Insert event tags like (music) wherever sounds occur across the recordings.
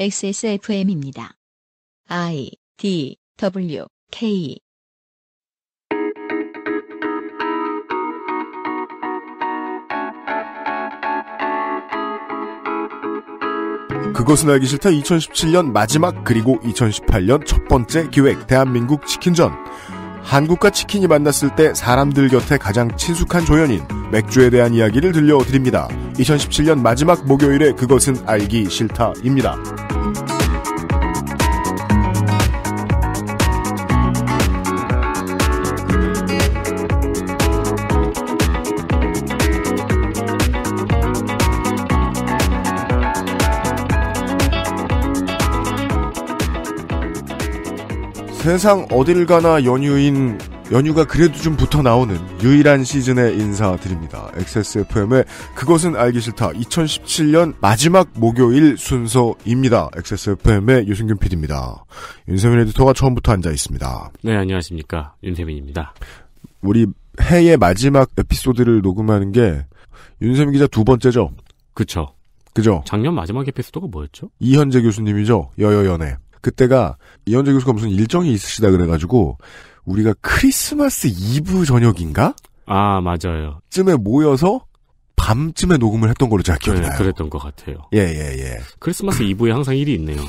XSFM입니다. I D W K 그것은 알기 싫다 2017년 마지막 그리고 2018년 첫 번째 기획 대한민국 치킨전 한국과 치킨이 만났을 때 사람들 곁에 가장 친숙한 조연인 맥주에 대한 이야기를 들려드립니다. 2017년 마지막 목요일에 그것은 알기 싫다입니다. 세상 어딜 가나 연휴인 연휴가 그래도 좀 붙어 나오는 유일한 시즌에 인사드립니다. XSFM의 그것은 알기 싫다 2017년 마지막 목요일 순서입니다. XSFM의 유승균 PD입니다. 윤세민 에디터가 처음부터 앉아 있습니다. 네, 안녕하십니까. 윤세민입니다. 우리 해의 마지막 에피소드를 녹음하는 게 윤세민 기자 두 번째죠? 그쵸. 그죠? 작년 마지막 에피소드가 뭐였죠? 이현재 교수님이죠? 여여연애. 그때가 이현재 교수가 무슨 일정이 있으시다 그래가지고 우리가 크리스마스 이브 저녁인가? 아 맞아요. 쯤에 모여서 밤쯤에 녹음을 했던 걸로 제가 기억이 네, 나요. 그랬던 것 같아요. 예예예. 예, 예. 크리스마스 이브에 항상 일이 있네요.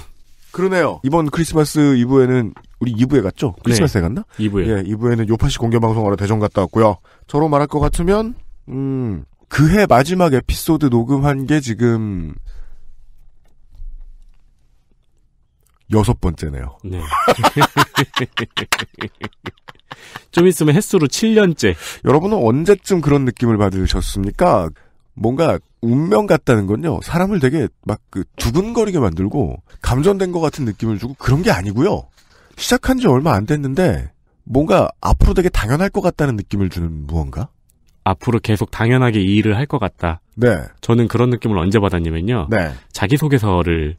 그러네요. 이번 크리스마스 이브에는 우리 이브에 갔죠? 네. 크리스마스에 네. 갔나? 이브에 예, 2부에는 요파시 공개방송하러 대전 갔다 왔고요. 저로 말할 것 같으면, 음, 그 해 마지막 에피소드 녹음한 게 지금 여섯 번째네요. 네. (laughs) 좀 있으면 횟수로 7년째. 여러분은 언제쯤 그런 느낌을 받으셨습니까? 뭔가 운명 같다는 건요. 사람을 되게 막그 두근거리게 만들고 감전된 것 같은 느낌을 주고 그런 게 아니고요. 시작한 지 얼마 안 됐는데 뭔가 앞으로 되게 당연할 것 같다는 느낌을 주는 무언가? 앞으로 계속 당연하게 이 일을 할 것 같다. 네. 저는 그런 느낌을 언제 받았냐면요. 네. 자기소개서를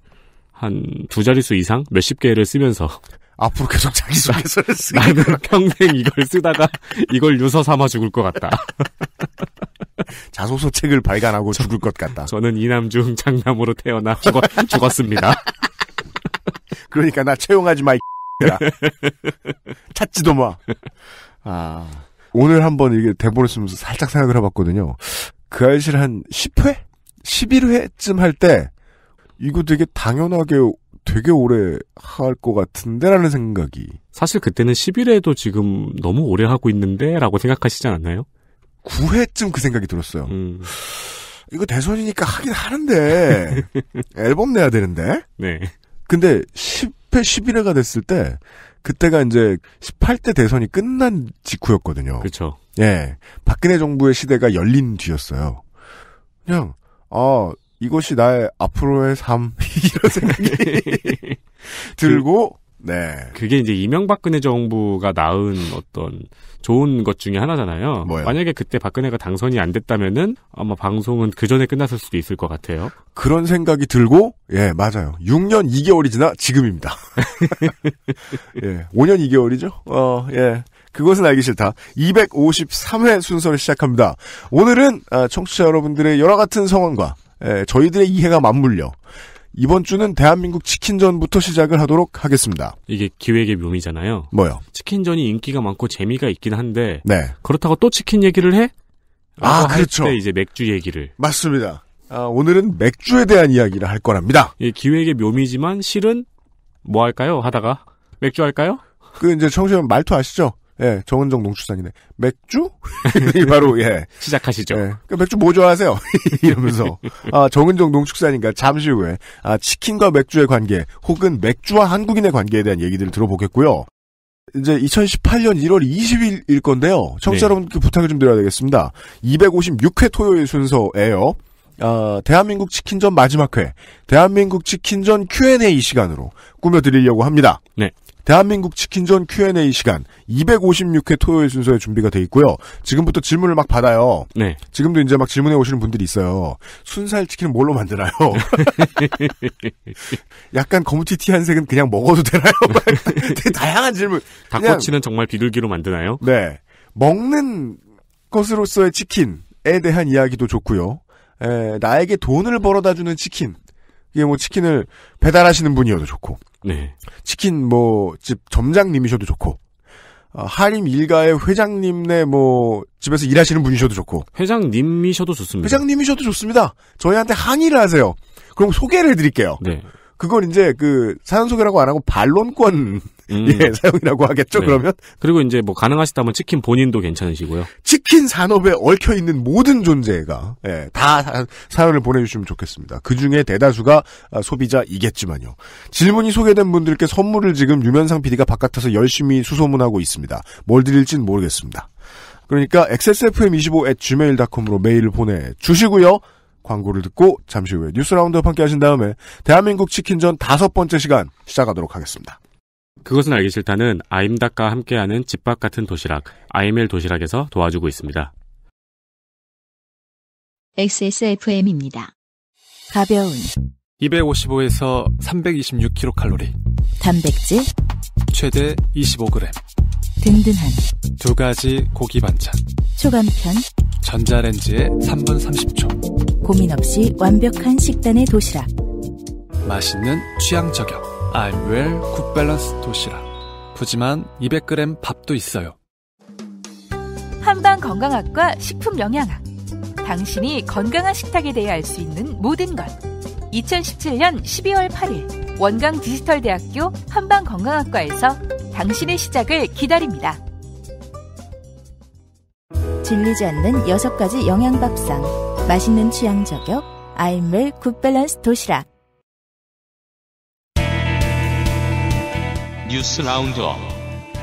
한두 자릿수 이상 몇십 개를 쓰면서 (laughs) 앞으로 계속 자기소개서를 쓰 나는 평생 이걸 쓰다가 이걸 유서 삼아 죽을 것 같다. (laughs) 자소서 책을 발간하고 저, 죽을 것 같다. 저는 이남중 장남으로 태어나 죽었, 죽었습니다. (laughs) 그러니까 나 채용하지 마. 찾지도 마. 아 오늘 한번 이게 대본을 쓰면서 살짝 생각을 해봤거든요. 그 아이실 한 10회? 11회쯤 할때 이거 되게 당연하게 되게 오래 할 것 같은데라는 생각이. 사실 그때는 10일에도 지금 너무 오래 하고 있는데라고 생각하시지 않았나요? 9회쯤 그 생각이 들었어요. 음. 이거 대선이니까 하긴 하는데 (laughs) 앨범 내야 되는데. 네. 근데 10회 11회가 됐을 때 그때가 이제 18대 대선이 끝난 직후였거든요. 그렇죠. 예. 박근혜 정부의 시대가 열린 뒤였어요. 그냥 아 이것이 나의 앞으로의 삶 (laughs) 이런 생각이 (laughs) 들고 그, 네 그게 이제 이명박근혜 정부가 낳은 어떤 좋은 것 중에 하나잖아요. 뭐요? 만약에 그때 박근혜가 당선이 안 됐다면은 아마 방송은 그 전에 끝났을 수도 있을 것 같아요. 그런 생각이 들고 예 맞아요. 6년 2개월이 지나 지금입니다. (laughs) 예 5년 2개월이죠. 어예 그것은 알기 싫다. 253회 순서를 시작합니다. 오늘은 아, 청취자 여러분들의 여러 같은 성원과 에, 예, 저희들의 이해가 맞물려 이번 주는 대한민국 치킨전부터 시작을 하도록 하겠습니다. 이게 기획의 묘미잖아요. 뭐요? 치킨전이 인기가 많고 재미가 있긴 한데 네. 그렇다고 또 치킨 얘기를 해? 아, 그렇죠. 이제 맥주 얘기를. 맞습니다. 아, 오늘은 맥주에 대한 이야기를 할 거랍니다. 예, 기획의 묘미지만 실은 뭐 할까요? 하다가 맥주 할까요? 그 이제 청취자 말투 아시죠? 예, 정은정 농축산이네. 맥주? (laughs) 바로, 예. 시작하시죠. 예. 그러니까 맥주 뭐 좋아하세요? (laughs) 이러면서. 아, 정은정 농축산인가? 잠시 후에. 아, 치킨과 맥주의 관계, 혹은 맥주와 한국인의 관계에 대한 얘기들을 들어보겠고요. 이제 2018년 1월 20일일 건데요. 청취자 네. 여러분께 부탁을 좀 드려야 되겠습니다. 256회 토요일 순서예요. 아, 대한민국 치킨전 마지막 회, 대한민국 치킨전 Q&A 시간으로 꾸며드리려고 합니다. 네. 대한민국 치킨전 Q&A 시간 256회 토요일 순서에 준비가 돼 있고요. 지금부터 질문을 막 받아요. 네. 지금도 이제 막 질문해 오시는 분들이 있어요. 순살 치킨 뭘로 만드나요? (laughs) 약간 거무티티 한색은 그냥 먹어도 되나요? (laughs) 되게 다양한 질문. 닭꼬치는 정말 비둘기로 만드나요? 네. 먹는 것으로서의 치킨에 대한 이야기도 좋고요. 에, 나에게 돈을 벌어다 주는 치킨. 이게 뭐 치킨을 배달하시는 분이어도 좋고, 네. 치킨 뭐 집 점장님이셔도 좋고, 아, 하림 일가의 회장님네 뭐 집에서 일하시는 분이셔도 좋고, 회장님이셔도 좋습니다. 회장님이셔도 좋습니다. 저희한테 항의를 하세요. 그럼 소개를 해드릴게요. 네. 그걸 이제 그 사연 소개라고 안 하고 반론권 음. 예, 사용이라고 하겠죠, 네. 그러면? 그리고 이제 뭐 가능하시다면 치킨 본인도 괜찮으시고요. 치킨 산업에 얽혀있는 모든 존재가, 예, 다 사연을 보내주시면 좋겠습니다. 그 중에 대다수가 아, 소비자이겠지만요. 질문이 소개된 분들께 선물을 지금 유면상 PD가 바깥에서 열심히 수소문하고 있습니다. 뭘 드릴진 모르겠습니다. 그러니까 xsfm25@gmail.com으로 메일을 보내 주시고요. 광고를 듣고 잠시 후에 뉴스 라운드업 함께 하신 다음에 대한민국 치킨전 다섯 번째 시간 시작하도록 하겠습니다. 그것은 알기 싫다는 아임닭과 함께하는 집밥 같은 도시락, 아이멜 도시락에서 도와주고 있습니다. XSFM입니다. 가벼운 255에서 326kcal 단백질 최대 25g 든든한 두 가지 고기 반찬 초간편 전자레지에 3분 30초 고민 없이 완벽한 식단의 도시락 맛있는 취향 저격 알무엘 굿밸런스 도시락 푸짐한 200g 밥도 있어요 한방건강학과 식품영양학 당신이 건강한 식탁에 대해 알 수 있는 모든 것 2017년 12월 8일 원광 디지털대학교 한방건강학과에서 당신의 시작을 기다립니다 질리지 않는 6가지 영양밥상 맛있는 취향 저격 알무엘 굿밸런스 도시락 뉴스 라운드업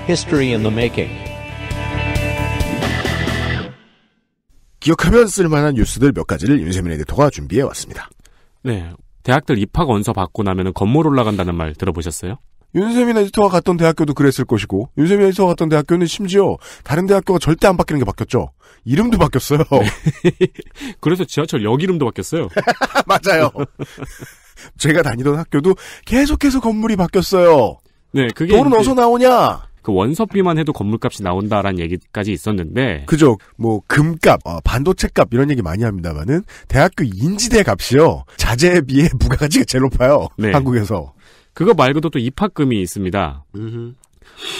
History in 기억하면 쓸만한 뉴스들 몇 가지를 윤세민 에디터가 준비해 왔습니다. 네. 대학들 입학 원서 받고 나면 건물 올라간다는 말 들어보셨어요? 윤세민 에디터가 갔던 대학교도 그랬을 것이고 윤세민 에디터가 갔던 대학교는 심지어 다른 대학교가 절대 안 바뀌는 게 바뀌었죠. 이름도 바뀌었어요. (laughs) 그래서 지하철역 이름도 바뀌었어요. (laughs) 맞아요. 제가 다니던 학교도 계속해서 건물이 바뀌었어요. 네, 그게 돈은 어디서 나오냐? 그 원서비만 해도 건물값이 나온다라는 얘기까지 있었는데 그죠 뭐 금값 어, 반도체값 이런 얘기 많이 합니다만은 대학교 인지대 값이요 자재에 비해 (laughs) 부가가치가 제일 높아요 네. 한국에서 그거 말고도 또 입학금이 있습니다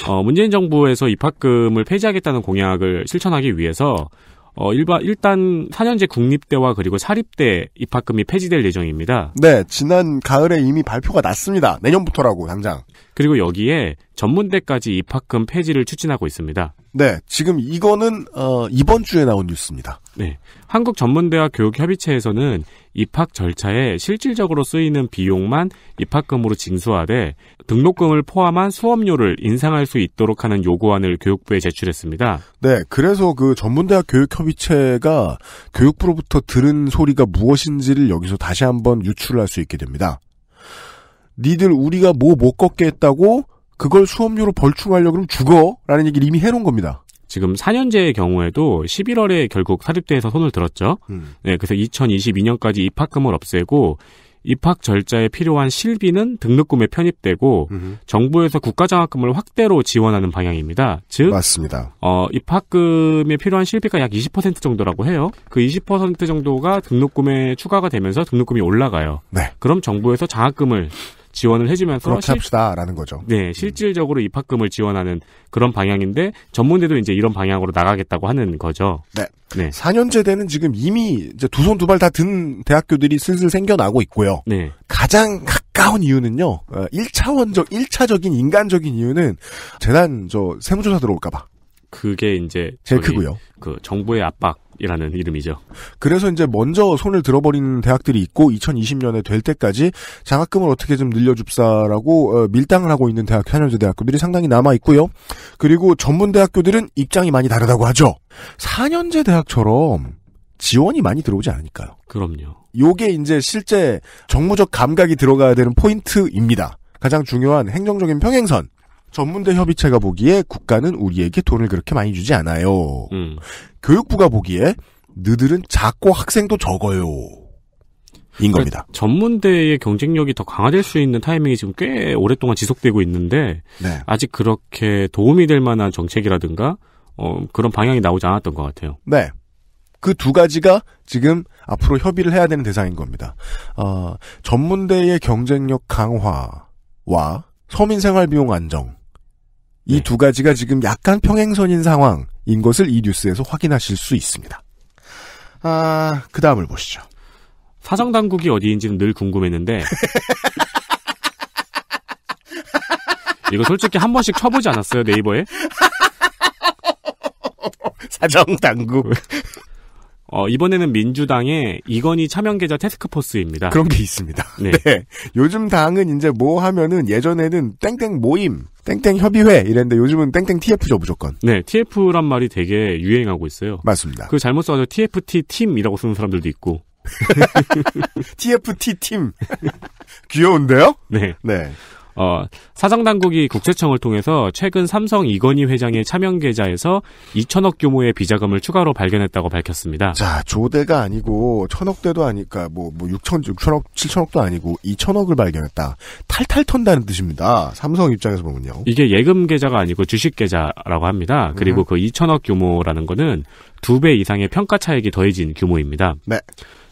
어, 문재인 정부에서 입학금을 폐지하겠다는 공약을 실천하기 위해서 어, 일반, 일단 4년제 국립대와 그리고 사립대 입학금이 폐지될 예정입니다. 네, 지난 가을에 이미 발표가 났습니다. 내년부터라고, 당장. 그리고 여기에 전문대까지 입학금 폐지를 추진하고 있습니다. 네, 지금 이거는, 어, 이번 주에 나온 뉴스입니다. 네. 한국전문대학 교육협의체에서는 입학 절차에 실질적으로 쓰이는 비용만 입학금으로 징수하되 등록금을 포함한 수업료를 인상할 수 있도록 하는 요구안을 교육부에 제출했습니다. 네. 그래서 그 전문대학 교육협의체가 교육부로부터 들은 소리가 무엇인지를 여기서 다시 한번 유출할 수 있게 됩니다. 니들 우리가 뭐 못 걷게 했다고 그걸 수업료로 벌충하려고 그러면 죽어! 라는 얘기를 이미 해놓은 겁니다. 지금 4년제의 경우에도 11월에 결국 사립대에서 손을 들었죠. 음. 네, 그래서 2022년까지 입학금을 없애고 입학 절차에 필요한 실비는 등록금에 편입되고 음흠. 정부에서 국가장학금을 확대로 지원하는 방향입니다. 즉 맞습니다. 어, 입학금에 필요한 실비가 약 20% 정도라고 해요. 그 20% 정도가 등록금에 추가가 되면서 등록금이 올라가요. 네. 그럼 정부에서 장학금을 지원을 해주면서 그렇게 실, 합시다라는 거죠. 네, 실질적으로 입학금을 지원하는 그런 방향인데 전문대도 이제 이런 방향으로 나가겠다고 하는 거죠. 네, 네. 4년제대는 지금 이미 이제 두 손 두 발 다 든 대학교들이 슬슬 생겨나고 있고요. 네. 가장 가까운 이유는요. 1차원적 어, 1차적인 인간적인 이유는 재단 저 세무조사 들어올까봐. 그게 이제 제일 크고요. 그 정부의 압박 이라는 이름이죠. 그래서 이제 먼저 손을 들어버리는 대학들이 있고 2020년에 될 때까지 장학금을 어떻게 좀 늘려줍사라고 어, 밀당을 하고 있는 대학 현현재 대학교들이 상당히 남아 있고요. 그리고 전문 대학교들은 입장이 많이 다르다고 하죠. 4년제 대학처럼 지원이 많이 들어오지 않으니까요. 그럼요. 요게 이제 실제 정무적 감각이 들어가야 되는 포인트입니다. 가장 중요한 행정적인 평행선. 전문대 협의체가 보기에 국가는 우리에게 돈을 그렇게 많이 주지 않아요. 음. 교육부가 보기에 느들은 작고 학생도 적어요. 인 겁니다. 그러니까 전문대의 경쟁력이 더 강화될 수 있는 타이밍이 지금 꽤 오랫동안 지속되고 있는데 네. 아직 그렇게 도움이 될 만한 정책이라든가 어, 그런 방향이 나오지 않았던 것 같아요. 네. 그 두 가지가 지금 앞으로 협의를 해야 되는 대상인 겁니다. 어, 전문대의 경쟁력 강화와 서민생활비용 안정 이두 네. 가지가 지금 약간 평행선인 상황인 것을 이 뉴스에서 확인하실 수 있습니다. 아, 그 다음을 보시죠. 사정 당국이 어디인지는 늘 궁금했는데 (laughs) 이거 솔직히 한 번씩 쳐보지 않았어요 네이버에? 사정 당국 어, 이번에는 민주당의 이건희 차명계좌 테스크포스입니다. 그런 게 있습니다. 네. (laughs) 네. 요즘 당은 이제 뭐 하면은 예전에는 땡땡 모임, 땡땡 협의회 이랬는데 요즘은 땡땡 TF죠, 무조건. 네, TF란 말이 되게 유행하고 있어요. 맞습니다. 그 잘못 써서 TFT 팀이라고 쓰는 사람들도 있고. TFT (laughs) 팀. (laughs) 귀여운데요? 네. 네. 어, 사장 당국이 국세청을 통해서 최근 삼성 이건희 회장의 차명 계좌에서 2천억 규모의 비자금을 추가로 발견했다고 밝혔습니다. 자, 조대가 아니고 천억대도 아니까 뭐, 뭐 6천, 6천억, 7천억도 아니고 2천억을 발견했다. 탈탈 턴다는 뜻입니다. 삼성 입장에서 보면요. 이게 예금 계좌가 아니고 주식 계좌라고 합니다. 그리고 음. 그 2천억 규모라는 거는 두 배 이상의 평가 차액이 더해진 규모입니다. 네.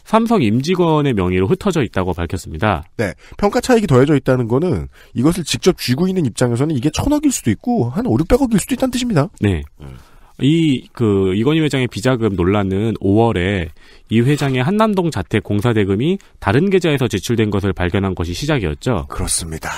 삼성 임직원의 명의로 흩어져 있다고 밝혔습니다. 네. 평가 차익이 더해져 있다는 거는 이것을 직접 쥐고 있는 입장에서는 이게 천억일 수도 있고 한 5, 600억일 수도 있다는 뜻입니다. 네. 음. 이, 그, 이건희 회장의 비자금 논란은 5월에 이 회장의 한남동 자택 공사 대금이 다른 계좌에서 지출된 것을 발견한 것이 시작이었죠. 그렇습니다.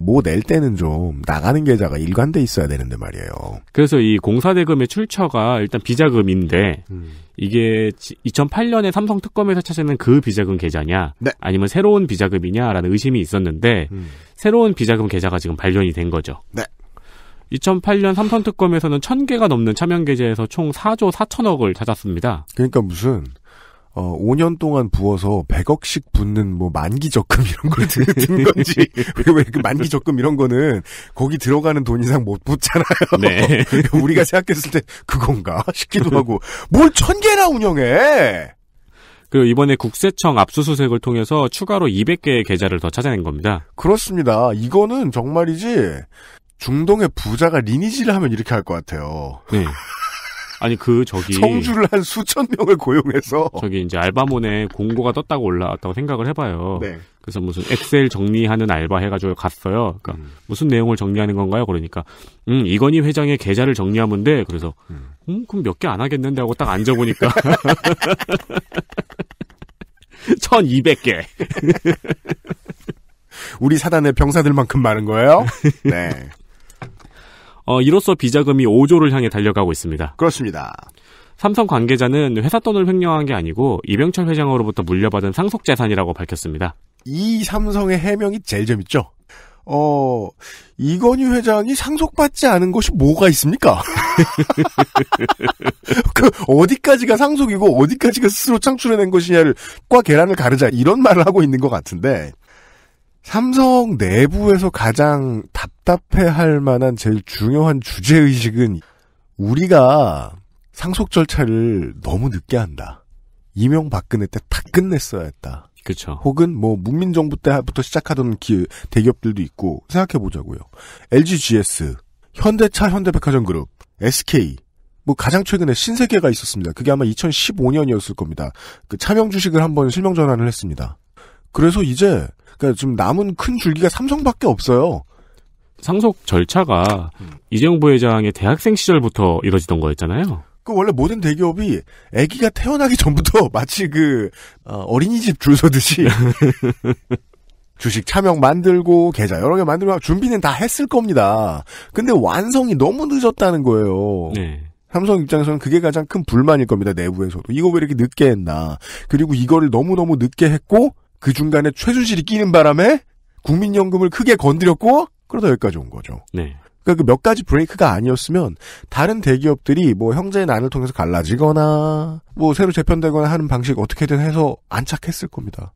뭐낼 때는 좀 나가는 계좌가 일관돼 있어야 되는데 말이에요. 그래서 이 공사대금의 출처가 일단 비자금인데 음. 이게 2008년에 삼성 특검에서 찾아낸 그 비자금 계좌냐 네. 아니면 새로운 비자금이냐라는 의심이 있었는데 음. 새로운 비자금 계좌가 지금 발견이 된 거죠. 네. 2008년 삼성 특검에서는 1000개가 넘는 차명 계좌에서 총 4조 4천억을 찾았습니다. 그러니까 무슨 어, 5년 동안 부어서 100억씩 붓는뭐 만기 적금 이런 걸 드는 건지 (laughs) 왜그 만기 적금 이런 거는 거기 들어가는 돈 이상 못붓잖아요 네. (laughs) 우리가 생각했을 때 그건가 싶기도 하고 뭘 천 개나 운영해. 그 이번에 국세청 압수수색을 통해서 추가로 200개의 계좌를 더 찾아낸 겁니다. 그렇습니다. 이거는 정말이지 중동의 부자가 리니지를 하면 이렇게 할 것 같아요. 네. (laughs) 아니 그 저기 성주를 한 수천 명을 고용해서 저기 이제 알바몬에 공고가 떴다고 올라왔다고 생각을 해봐요. 네. 그래서 무슨 엑셀 정리하는 알바 해가지고 갔어요. 그러니까 음. 무슨 내용을 정리하는 건가요? 그러니까 음 이건희 회장의 계좌를 정리하면 돼. 그래서 음, 음 그럼 몇 개 안 하겠는데 하고 딱 앉아보니까 1200개. (laughs) 우리 사단의 병사들만큼 많은 거예요? 네. 어, 이로써 비자금이 5조를 향해 달려가고 있습니다. 그렇습니다. 삼성 관계자는 회사 돈을 횡령한 게 아니고 이병철 회장으로부터 물려받은 상속 재산이라고 밝혔습니다. 이 삼성의 해명이 제일 재밌죠. 어, 이건희 회장이 상속받지 않은 것이 뭐가 있습니까? (laughs) 그, 어디까지가 상속이고, 어디까지가 스스로 창출해낸 것이냐를, 과 계란을 가르자, 이런 말을 하고 있는 것 같은데, 삼성 내부에서 가장 답답해할 만한 제일 중요한 주제의식은 우리가 상속 절차를 너무 늦게 한다. 이명박근혜 때 다 끝냈어야 했다. 그죠 혹은 뭐 문민정부 때부터 시작하던 기, 대기업들도 있고 생각해 보자고요. LGGS, 현대차, 현대백화점 그룹, SK. 뭐 가장 최근에 신세계가 있었습니다. 그게 아마 2015년이었을 겁니다. 그 차명 주식을 한번 실명 전환을 했습니다. 그래서 이제 그러니까 지금 남은 큰 줄기가 삼성밖에 없어요. 상속 절차가 음. 이재용 부회장의 대학생 시절부터 이뤄지던 거였잖아요. 그 원래 모든 대기업이 아기가 태어나기 전부터 (laughs) 마치 그 어, 어린이집 줄 서듯이 (laughs) 주식 차명 만들고 계좌 여러 개 만들고 준비는 다 했을 겁니다. 근데 완성이 너무 늦었다는 거예요. 네. 삼성 입장에서는 그게 가장 큰 불만일 겁니다. 내부에서도 이거 왜 이렇게 늦게 했나. 그리고 이거를 너무 너무 늦게 했고 그 중간에 최순실이 끼는 바람에 국민연금을 크게 건드렸고 그러다 여기까지 온 거죠. 네. 그러니까 그 몇 가지 브레이크가 아니었으면 다른 대기업들이 뭐 형제의 난을 통해서 갈라지거나 뭐 새로 재편되거나 하는 방식 어떻게든 해서 안착했을 겁니다.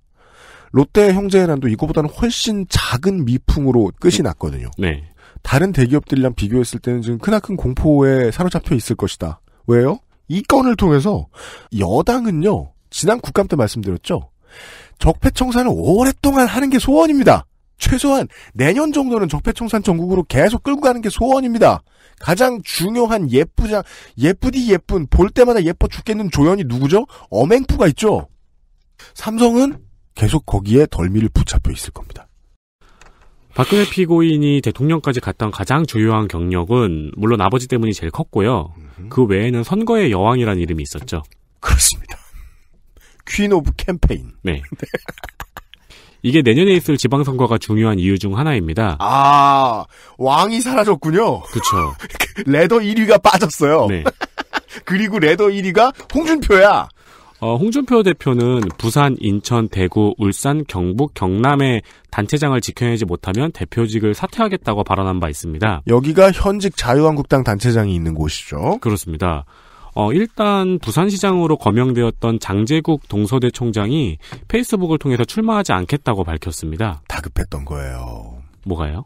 롯데 형제의 난도 이거보다는 훨씬 작은 미풍으로 끝이 네. 났거든요. 네. 다른 대기업들이랑 비교했을 때는 지금 크나큰 공포에 사로잡혀 있을 것이다. 왜요? 이 건을 통해서 여당은요, 지난 국감 때 말씀드렸죠. 적폐청산을 오랫동안 하는 게 소원입니다. 최소한 내년 정도는 적폐청산 전국으로 계속 끌고 가는 게 소원입니다. 가장 중요한 예쁘장 예쁘디 예쁜 볼 때마다 예뻐 죽겠는 조연이 누구죠? 어맹프가 있죠. 삼성은 계속 거기에 덜미를 붙잡혀 있을 겁니다. 박근혜 피고인이 대통령까지 갔던 가장 주요한 경력은 물론 아버지 때문이 제일 컸고요. 그 외에는 선거의 여왕이라는 이름이 있었죠. 그렇습니다. 퀸 오브 캠페인. 네. 네. 이게 내년에 있을 지방선거가 중요한 이유 중 하나입니다. 아, 왕이 사라졌군요. 그쵸. (laughs) 그 레더 1위가 빠졌어요. 네. (laughs) 그리고 레더 1위가 홍준표야. 어, 홍준표 대표는 부산, 인천, 대구, 울산, 경북, 경남의 단체장을 지켜내지 못하면 대표직을 사퇴하겠다고 발언한 바 있습니다. 여기가 현직 자유한국당 단체장이 있는 곳이죠. 그렇습니다. 어, 일단 부산시장으로 거명되었던 장재국 동서대 총장이 페이스북을 통해서 출마하지 않겠다고 밝혔습니다. 다급했던 거예요. 뭐가요?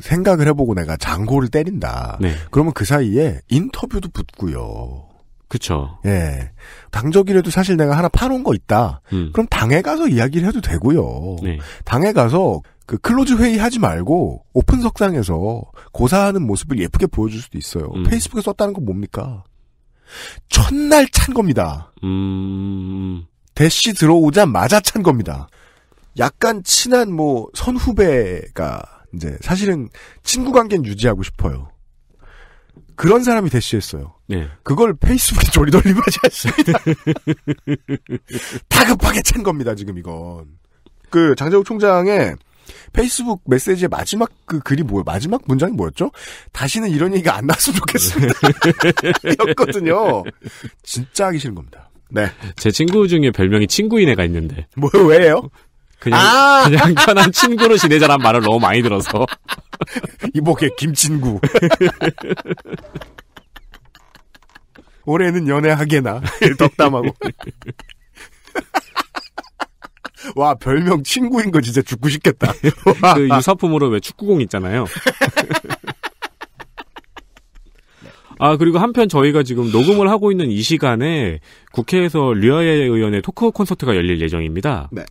생각을 해보고 내가 장고를 때린다. 네. 그러면 그 사이에 인터뷰도 붙고요. 그쵸. 예. 당적이라도 사실 내가 하나 파놓은 거 있다. 음. 그럼 당에 가서 이야기를 해도 되고요. 네. 당에 가서 그 클로즈 회의 하지 말고 오픈 석상에서 고사하는 모습을 예쁘게 보여줄 수도 있어요. 음. 페이스북에 썼다는 건 뭡니까? 첫날 찬 겁니다. 음... 대시 들어오자마자 찬 겁니다. 약간 친한 뭐 선후배가 이제 사실은 친구 관계는 유지하고 싶어요. 그런 사람이 대시했어요. 네. 그걸 페이스북에 조리돌림 하지 않습니다. (laughs) 다급하게 찬 겁니다, 지금 이건. 그 장재욱 총장의 페이스북 메시지의 마지막 그 글이 뭐예요? 마지막 문장이 뭐였죠? 다시는 이런 얘기가 안 나왔으면 좋겠습니다. (laughs) 였거든요. 진짜 하기 싫은 겁니다. 네. 제 친구 중에 별명이 친구인 애가 있는데. 뭐 왜요? 그냥, 아! 그냥 편한 친구로 지내자란 말을 너무 많이 들어서. (laughs) 이복의 김친구. (laughs) 올해는 연애하게나. 덕담하고. 와 별명 친구인 거 진짜 죽고 싶겠다. 그 유사품으로 왜 축구공 있잖아요. (laughs) 아 그리고 한편 저희가 지금 녹음을 하고 있는 이 시간에 국회에서 류아예 의원의 토크 콘서트가 열릴 예정입니다. 네.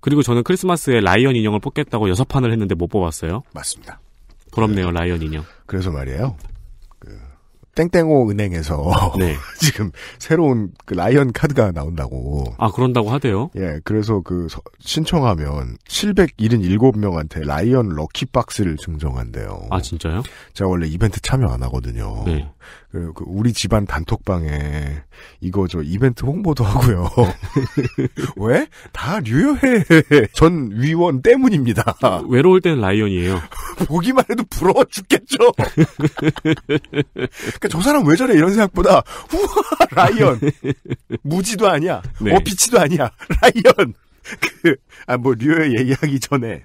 그리고 저는 크리스마스에 라이언 인형을 뽑겠다고 여섯 판을 했는데 못 뽑았어요. 맞습니다. 부럽네요, 라이언 인형. 그래서 말이에요. 땡땡오 은행에서 (laughs) 네. 지금 새로운 그 라이언 카드가 나온다고. 아 그런다고 하대요. 예, 그래서 그 서, 신청하면 777명한테 라이언 럭키 박스를 증정한대요. 아 진짜요? 제가 원래 이벤트 참여 안 하거든요. 네. 그, 그 우리 집안 단톡방에 이거 저 이벤트 홍보도 하고요. (laughs) 왜? 다 류여해 (laughs) 전 위원 때문입니다. 외로울 때는 라이언이에요. 보기만 해도 부러워 죽겠죠. 그러니까 저 사람 왜 저래 이런 생각보다 (laughs) 우와 라이언 (laughs) 무지도 아니야 네. 어피치도 아니야 (laughs) 라이언 그 아뭐 류에 얘기하기 전에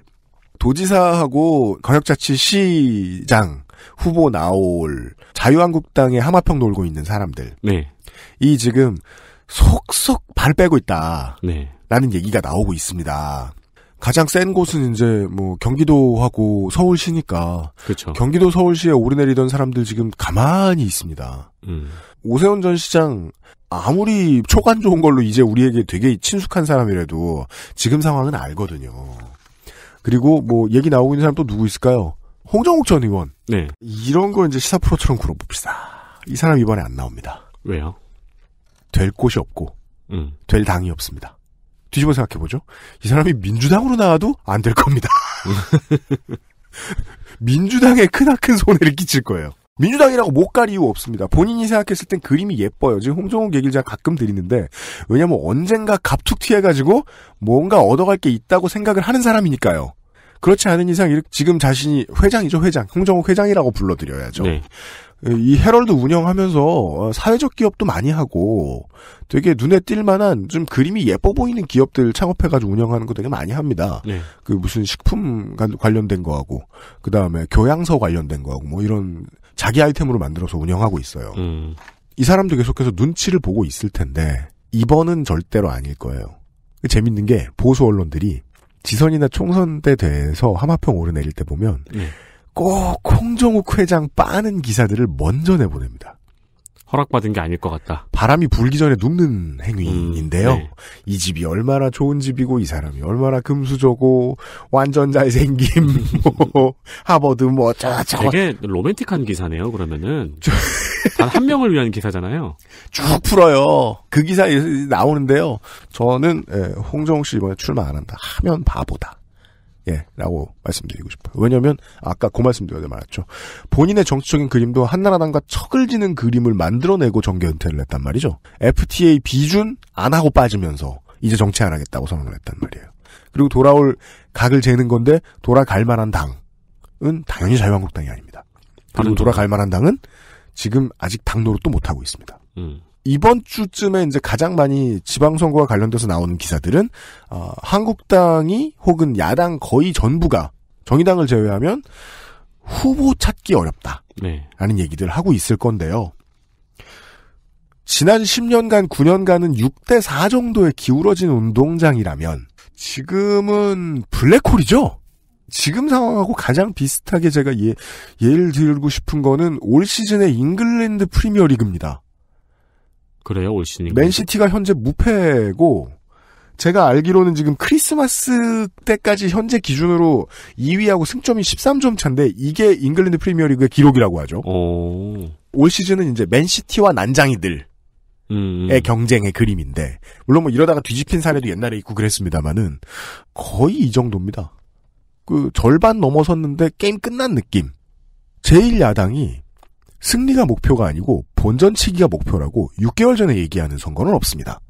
도지사하고 광역자치시장 후보 나올 자유한국당의 하마평 놀고 있는 사람들 네. 이 지금 속속 발 빼고 있다. 네. 라는 얘기가 나오고 있습니다. 가장 센 곳은 이제 뭐 경기도하고 서울시니까 그렇죠. 경기도 서울시에 오르내리던 사람들 지금 가만히 있습니다. 음. 오세훈 전 시장 아무리 초간 좋은 걸로 이제 우리에게 되게 친숙한 사람이라도 지금 상황은 알거든요. 그리고 뭐 얘기 나오고 있는 사람 또 누구 있을까요? 홍정욱 전 의원. 네. 이런 거 이제 시사 프로처럼 굴어봅시다. 이 사람 이번에 안 나옵니다. 왜요? 될 곳이 없고 음. 될 당이 없습니다. 뒤집어 생각해보죠. 이 사람이 민주당으로 나와도 안 될 겁니다. (laughs) 민주당에 크나큰 손해를 끼칠 거예요. 민주당이라고 못 갈 이유 없습니다. 본인이 생각했을 땐 그림이 예뻐요. 지금 홍정욱 얘기를 제가 가끔 드리는데 왜냐면 언젠가 갑툭 튀해가지고 뭔가 얻어갈 게 있다고 생각을 하는 사람이니까요. 그렇지 않은 이상 지금 자신이 회장이죠 회장 홍정욱 회장이라고 불러드려야죠. 네. 이 헤럴드 운영하면서 어, 사회적 기업도 많이 하고 되게 눈에 띌만한 좀 그림이 예뻐 보이는 기업들 창업해가지고 운영하는 거 되게 많이 합니다. 네. 그 무슨 식품 관련된 거하고 그 다음에 교양서 관련된 거하고 뭐 이런 자기 아이템으로 만들어서 운영하고 있어요. 음. 이 사람도 계속해서 눈치를 보고 있을 텐데 이번은 절대로 아닐 거예요. 그 재밌는 게 보수 언론들이 지선이나 총선 때 돼서 하마평 오르내릴 때 보면 네. 꼭 홍정욱 회장 빠는 기사들을 먼저 내보냅니다. 허락받은 게 아닐 것 같다. 바람이 불기 전에 눕는 행위인데요. 음, 네. 이 집이 얼마나 좋은 집이고 이 사람이 얼마나 금수저고 완전 잘생김 (laughs) 뭐, 하버드 뭐 어쩌고저쩌고. 되게 로맨틱한 기사네요. 그러면은 단한 명을 위한 기사잖아요. 쭉 풀어요. 그 기사 나오는데요. 저는 예, 홍정욱 씨 이번에 출마 안 한다. 하면 바보다. 예, 라고 말씀드리고 싶어요. 왜냐면, 하 아까 그 말씀드려야 말았죠. 본인의 정치적인 그림도 한나라당과 척을 지는 그림을 만들어내고 정계 은퇴를 했단 말이죠. FTA 비준 안 하고 빠지면서, 이제 정치 안 하겠다고 선언을 했단 말이에요. 그리고 돌아올 각을 재는 건데, 돌아갈 만한 당은 당연히 자유한국당이 아닙니다. 그리고 돌아갈 만한 당은 지금 아직 당노로또 못하고 있습니다. 음. 이번 주쯤에 이제 가장 많이 지방선거와 관련돼서 나오는 기사들은 어, 한국당이 혹은 야당 거의 전부가 정의당을 제외하면 후보 찾기 어렵다. 네. 라는 얘기들 하고 있을 건데요. 지난 10년간, 9년간은 6대4 정도의 기울어진 운동장이라면 지금은 블랙홀이죠? 지금 상황하고 가장 비슷하게 제가 예, 예를 들고 싶은 거는 올 시즌의 잉글랜드 프리미어 리그입니다. 그래요 올 시즌. 맨시티가 현재 무패고 제가 알기로는 지금 크리스마스 때까지 현재 기준으로 2위하고 승점이 13점 차인데 이게 잉글랜드 프리미어리그의 기록이라고 하죠. 오. 올 시즌은 이제 맨시티와 난장이들의 음, 음. 경쟁의 그림인데 물론 뭐 이러다가 뒤집힌 사례도 옛날에 있고 그랬습니다만은 거의 이 정도입니다. 그 절반 넘어섰는데 게임 끝난 느낌. 제1야당이 승리가 목표가 아니고 본전치기가 목표라고 6개월 전에 얘기하는 선거는 없습니다.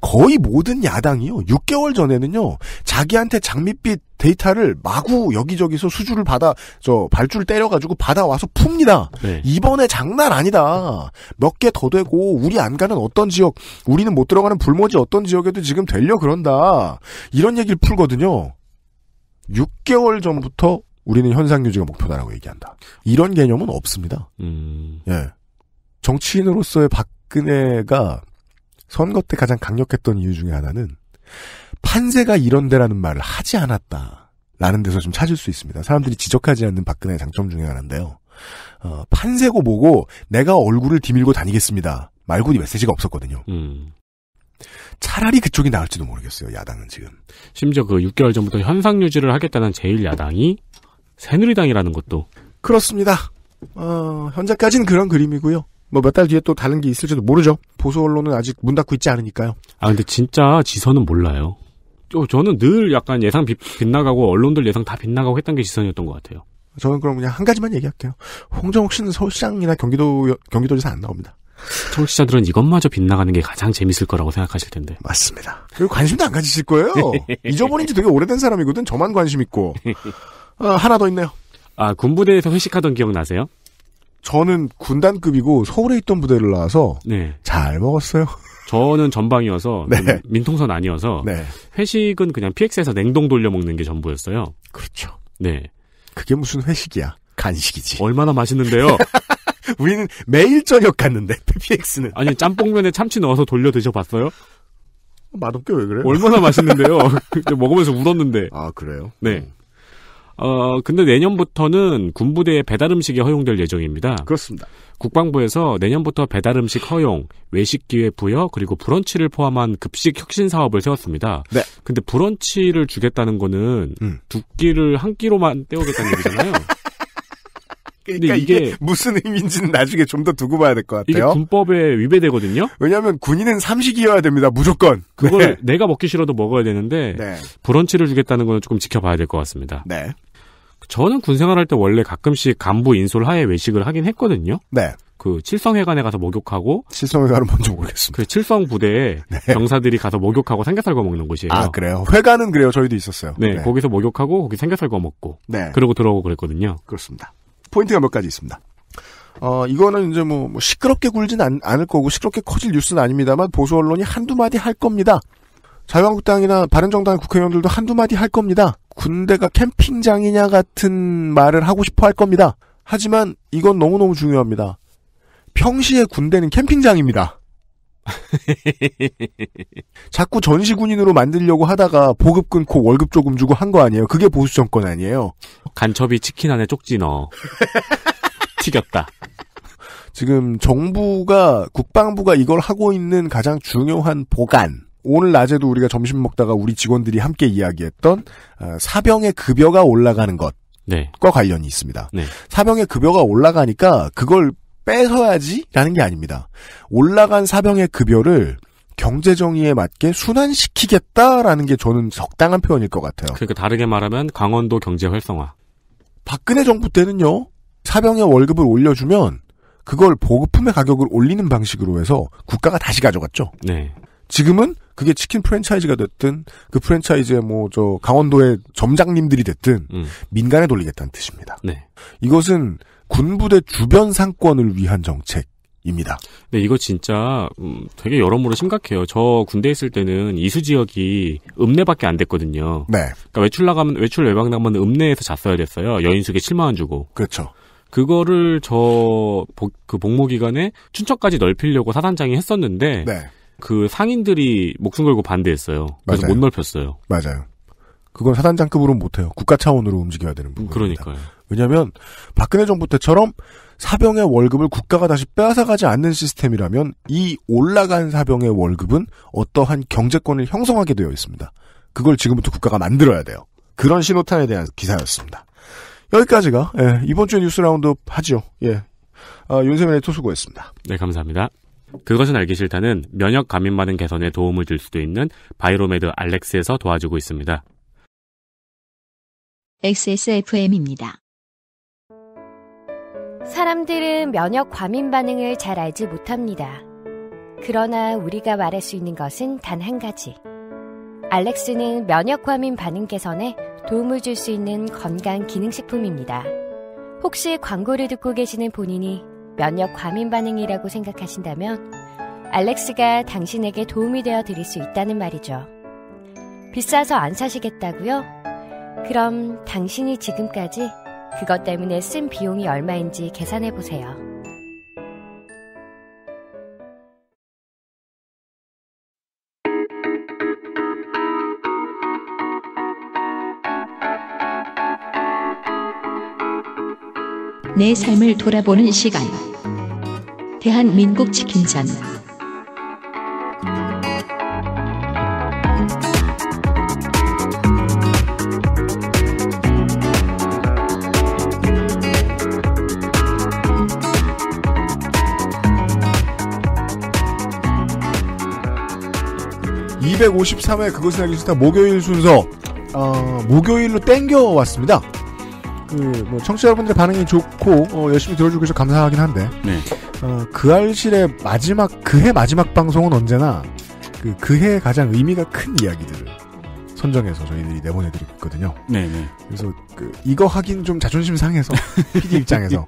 거의 모든 야당이요. 6개월 전에는요. 자기한테 장밋빛 데이터를 마구 여기저기서 수주를 받아 저 발줄 때려가지고 받아와서 풉니다. 네. 이번에 장난 아니다. 몇 개 더 되고 우리 안 가는 어떤 지역, 우리는 못 들어가는 불모지 어떤 지역에도 지금 되려 그런다. 이런 얘기를 풀거든요. 6개월 전부터 우리는 현상 유지가 목표다라고 얘기한다. 이런 개념은 없습니다. 음... 예. 정치인으로서의 박근혜가 선거 때 가장 강력했던 이유 중에 하나는 판세가 이런데라는 말을 하지 않았다. 라는 데서 좀 찾을 수 있습니다. 사람들이 지적하지 않는 박근혜의 장점 중에 하나인데요. 어, 판세고 뭐고 내가 얼굴을 디밀고 다니겠습니다. 말고 이 메시지가 없었거든요. 음. 차라리 그쪽이 나을지도 모르겠어요. 야당은 지금. 심지어 그 6개월 전부터 현상 유지를 하겠다는 제일 야당이 새누리당이라는 것도 그렇습니다. 어, 현재까지는 그런 그림이고요. 뭐 몇 달 뒤에 또 다른 게 있을지도 모르죠. 보수 언론은 아직 문 닫고 있지 않으니까요. 아 근데 진짜 지선은 몰라요. 저, 저는 늘 약간 예상 빗, 나가고 언론들 예상 다 빗나가고 했던 게 지선이었던 것 같아요. 저는 그럼 그냥 한 가지만 얘기할게요. 홍정욱 씨는 서울시장이나 경기도 경기도지사 안 나옵니다. 서울시장들은 이것마저 빗나가는 게 가장 재밌을 거라고 생각하실 텐데. 맞습니다. 그리고 관심도 안 가지실 거예요. (laughs) 잊어버린 지 되게 오래된 사람이거든. 저만 관심 있고. 어, 하나 더 있네요. 아 군부대에서 회식하던 기억 나세요? 저는 군단급이고 서울에 있던 부대를 나와서 네. 잘 먹었어요. (laughs) 저는 전방이어서 네. 민통선 아니어서 네. 회식은 그냥 PX에서 냉동 돌려 먹는 게 전부였어요. 그렇죠. 네. 그게 무슨 회식이야? 간식이지. 얼마나 맛있는데요. (laughs) 우리는 매일 저녁 갔는데 (laughs) PX는. 아니 짬뽕면에 참치 넣어서 돌려 드셔봤어요? 맛없게 왜 그래? 얼마나 맛있는데요. 먹으면서 울었는데. 아 그래요? 네. 음. 어, 근데 내년부터는 군부대에 배달 음식이 허용될 예정입니다. 그렇습니다. 국방부에서 내년부터 배달 음식 허용, 외식 기회 부여, 그리고 브런치를 포함한 급식 혁신 사업을 세웠습니다. 네. 근데 브런치를 주겠다는 거는 음. 두 끼를 한 끼로만 때우겠다는 얘기잖아요. (laughs) 그러니까 이게, 이게, 무슨 의미인지는 나중에 좀 더 두고 봐야 될 것 같아요. 이게 군법에 위배되거든요. 왜냐하면 군인은 삼식이어야 됩니다. 무조건. 그걸 네. 내가 먹기 싫어도 먹어야 되는데 네. 브런치를 주겠다는 건 조금 지켜봐야 될 것 같습니다. 네. 저는 군 생활할 때 원래 가끔씩 간부 인솔 하에 외식을 하긴 했거든요. 네. 그 칠성회관에 가서 목욕하고 칠성회관은 뭔지 모르겠습니다. 그 칠성 부대에 (laughs) 네. 병사들이 가서 목욕하고 삼겹살 구워 먹는 곳이에요. 아 그래요? 회관은 그래요. 저희도 있었어요. 네, 네. 거기서 목욕하고 거기 삼겹살 구워 먹고 네. 그러고 들어오고 그랬거든요. 그렇습니다. 포인트가 몇 가지 있습니다. 어 이거는 이제 뭐, 뭐 시끄럽게 굴진 않, 않을 거고 시끄럽게 커질 뉴스는 아닙니다만 보수 언론이 한두 마디 할 겁니다. 자유한국당이나 바른정당 국회의원들도 한두 마디 할 겁니다. 군대가 캠핑장이냐 같은 말을 하고 싶어 할 겁니다. 하지만 이건 너무너무 중요합니다. 평시에 군대는 캠핑장입니다. (laughs) 자꾸 전시군인으로 만들려고 하다가 보급 끊고 월급 조금 주고 한 거 아니에요? 그게 보수 정권 아니에요? 간첩이 치킨 안에 쪽지 넣어. (laughs) 튀겼다. 지금 정부가 국방부가 이걸 하고 있는 가장 중요한 보관 오늘 낮에도 우리가 점심 먹다가 우리 직원들이 함께 이야기했던 어, 사병의 급여가 올라가는 것과 네. 관련이 있습니다. 네. 사병의 급여가 올라가니까 그걸 뺏어야지라는 게 아닙니다. 올라간 사병의 급여를 경제정의에 맞게 순환시키겠다라는 게 저는 적당한 표현일 것 같아요. 그러니까 다르게 말하면 강원도 경제 활성화. 박근혜 정부 때는요. 사병의 월급을 올려주면 그걸 보급품의 가격을 올리는 방식으로 해서 국가가 다시 가져갔죠. 네. 지금은 그게 치킨 프랜차이즈가 됐든 그 프랜차이즈의 뭐 저 강원도의 점장님들이 됐든 음. 민간에 돌리겠다는 뜻입니다. 네. 이것은 군부대 주변 상권을 위한 정책. 입니다. 네, 이거 진짜 음, 되게 여러모로 심각해요. 저 군대 있을 때는 이수 지역이 읍내밖에 안 됐거든요. 네. 그러니까 외출 나가면 외출 외박 나가면 읍내에서 잤어야 됐어요. 여인숙에 7만 원 주고. 그렇죠. 그거를 저 그 복무 기간에 춘천까지 넓히려고 사단장이 했었는데 네. 그 상인들이 목숨 걸고 반대했어요. 그래서 맞아요. 못 넓혔어요. 맞아요. 그건 사단장급으로는 못해요. 국가 차원으로 움직여야 되는 부분 그러니까요. 왜냐하면 박근혜 정부 때처럼 사병의 월급을 국가가 다시 빼앗아가지 않는 시스템이라면 이 올라간 사병의 월급은 어떠한 경제권을 형성하게 되어 있습니다. 그걸 지금부터 국가가 만들어야 돼요. 그런 신호탄에 대한 기사였습니다. 여기까지가 예, 이번 주의 뉴스 라운드 하죠. 예, 아, 윤세민의 토수고였습니다. 네, 감사합니다. 그것은 알기 싫다는 면역 감염 반응 개선에 도움을 줄 수도 있는 바이로메드 알렉스에서 도와주고 있습니다. XSFM입니다. 사람들은 면역 과민 반응을 잘 알지 못합니다. 그러나 우리가 말할 수 있는 것은 단 한 가지. 알렉스는 면역 과민 반응 개선에 도움을 줄 수 있는 건강 기능식품입니다. 혹시 광고를 듣고 계시는 본인이 면역 과민 반응이라고 생각하신다면 알렉스가 당신에게 도움이 되어 드릴 수 있다는 말이죠. 비싸서 안 사시겠다고요? 그럼 당신이 지금까지 그것 때문에 쓴 비용이 얼마인지 계산해 보세요. 내 삶을 돌아보는 시간. 대한민국 치킨전. (253회 그것은 알기 싫다) 목요일 순서 어, 목요일로 땡겨왔습니다 그뭐 청취자 여러분들의 반응이 좋고 어, 열심히 들어주고 계셔서 감사하긴 한데 네. 어, 그 알실의 마지막 그해 마지막 방송은 언제나 그 그해 가장 의미가 큰이야기들 선정해서 저희들이 내보내드리고 있거든요. 네네. 그래서 그 이거 하긴 좀 자존심 상해서 PD (laughs) 입장에서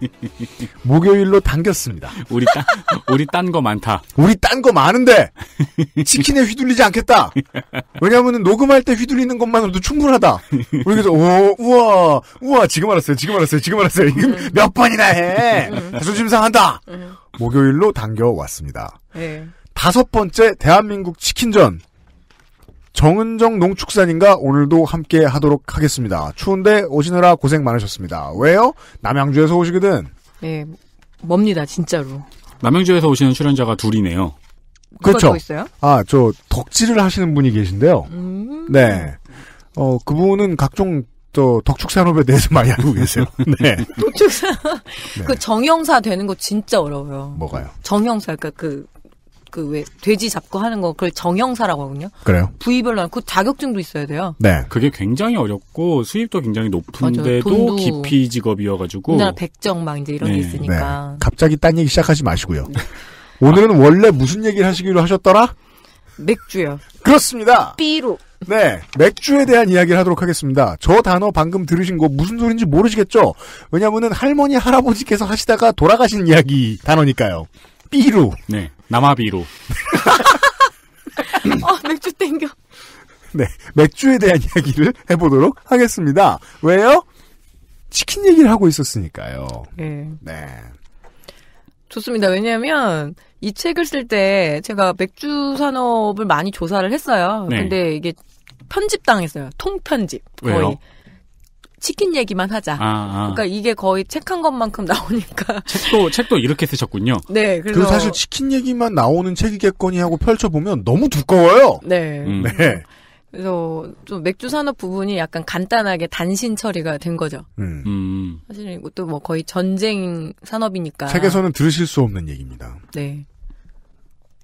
목요일로 당겼습니다. 우리 딴 우리 딴 거 많다. 우리 딴 거 많은데 치킨에 휘둘리지 않겠다. 왜냐하면 녹음할 때 휘둘리는 것만으로도 충분하다. 우리 그래서 오 우와 우와 지금 알았어요. 지금 알았어요. 지금 알았어요. 지금 몇 번이나 해. 자존심 상한다. 목요일로 당겨 왔습니다. 네. 다섯 번째 대한민국 치킨전 정은정 농축산인가 오늘도 함께 하도록 하겠습니다. 추운데 오시느라 고생 많으셨습니다. 왜요? 남양주에서 오시거든. 네, 멉니다 진짜로. 남양주에서 오시는 출연자가 둘이네요. 그렇죠. 아, 저 덕질을 하시는 분이 계신데요. 음... 네. 어, 그분은 각종 저 덕축산업에 대해서 (laughs) 많이 알고 계세요. 네. 덕축산. 네. 그 정형사 되는 거 진짜 어려워요. 뭐가요? 정형사 그러니까 그 그왜 돼지 잡고 하는 거 그걸 정형사라고 하거든요. 그래요. 부위별로 하고 그 자격증도 있어야 돼요. 네. 그게 굉장히 어렵고 수입도 굉장히 높은데도 기피 직업이어가지고 우리나라 백정 막 이제 이런 네. 게 있으니까 네. 갑자기 딴 얘기 시작하지 마시고요. 네. (laughs) 오늘은 원래 무슨 얘기를 하시기로 하셨더라? 맥주요. 그렇습니다. 삐로. 네, 맥주에 대한 이야기를 하도록 하겠습니다. 저 단어 방금 들으신 거 무슨 소린지 모르시겠죠? 왜냐면은 할머니 할아버지께서 하시다가 돌아가신 이야기 단어니까요. 삐루. 네. 남아비로. 어, 맥주 땡겨. 네, 맥주에 대한 이야기를 해보도록 하겠습니다. 왜요? 치킨 얘기를 하고 있었으니까요. 네. 네. 좋습니다. 왜냐하면 이 책을 쓸 때 제가 맥주 산업을 많이 조사를 했어요. 네. 근데 이게 편집당했어요. 통편집. 거의. 왜요? 치킨 얘기만 하자. 아, 아. 그러니까 이게 거의 책 한 것만큼 나오니까. (laughs) 책도 책도 이렇게 쓰셨군요. 네. 그 그래서 그 사실 치킨 얘기만 나오는 책이겠거니 하고 펼쳐 보면 너무 두꺼워요. 네. 음. 네. 그래서 좀 맥주 산업 부분이 약간 간단하게 단신 처리가 된 거죠. 음. 음. 사실 이것도 뭐 거의 전쟁 산업이니까. 책에서는 들으실 수 없는 얘기입니다. 네.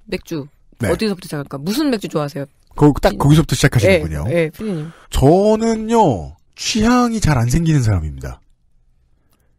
맥주 네. 어디서부터 시작할까? 무슨 맥주 좋아하세요? 거, 딱 거기서부터 시작하시는군요. 네, 네 피디님. 저는요 취향이 잘 안 생기는 사람입니다.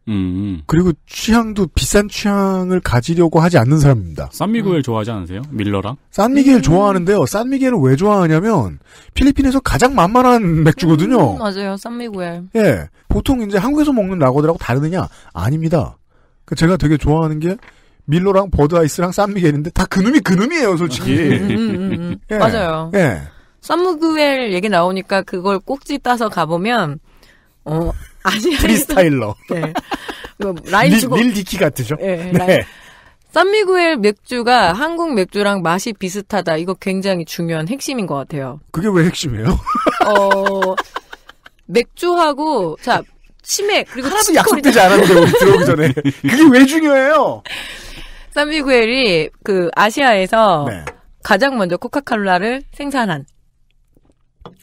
음. 그리고 취향도 비싼 취향을 가지려고 하지 않는 사람입니다. 산미겔 구 좋아하지 않으세요? 밀러랑? 산미겔 음. 좋아하는데요. 산미겔을 왜 좋아하냐면 필리핀에서 가장 만만한 음, 맥주거든요. 음, 맞아요. 산미구엘 예. 보통 이제 한국에서 먹는 라거들하고 다르느냐? 아닙니다. 그 제가 되게 좋아하는 게 밀러랑 버드아이스랑 산미겔인데 다 그놈이 그놈이에요, 솔직히. 음, 음, 예. 맞아요. 예. 썸무구엘 얘기 나오니까 그걸 꼭지 따서 가보면 어 아시아 프리스타일러. 네. 라임 주고 닐 디키 같으죠. 네. 네. 산미구엘 맥주가 한국 맥주랑 맛이 비슷하다. 이거 굉장히 중요한 핵심인 것 같아요. 그게 왜 핵심이에요? 어, 맥주하고, 자, 치맥, 그리고 하나도 약속되지 않았는데, 우리 들어오기 전에. 그게 왜 중요해요? 산미구엘이 그 아시아에서 네. 가장 먼저 코카콜라를 생산한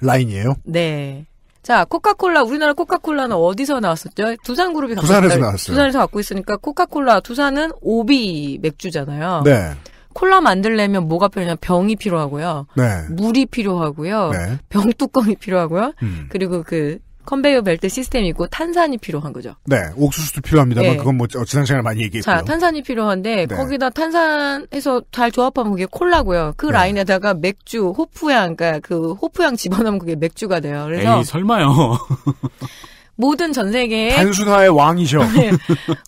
라인이에요? 네. 자, 코카콜라, 우리나라 코카콜라는 어디서 나왔었죠? 두산 그룹이 갖고 부산에서 있다. 나왔어요. 두산에서 갖고 있으니까 코카콜라, 두산은 오비 맥주잖아요. 네. 콜라 만들려면 뭐가 필요하냐 병이 필요하고요. 네. 물이 필요하고요. 네. 병 뚜껑이 필요하고요. 음. 그리고 그 컨베이어 벨트 시스템이고 탄산이 필요한 거죠. 네, 옥수수도 필요합니다만 네. 그건 뭐 어, 지난 시간에 많이 얘기했고요. 자, 탄산이 필요한데 네. 거기다 탄산해서 잘 조합하면 그게 콜라고요. 그 네. 라인에다가 맥주, 호프향, 그러니까 그 호프향 집어넣으면 그게 맥주가 돼요. 그래서 에이, 설마요. (laughs) 모든 전 세계에 단순화의 왕이셔. 네.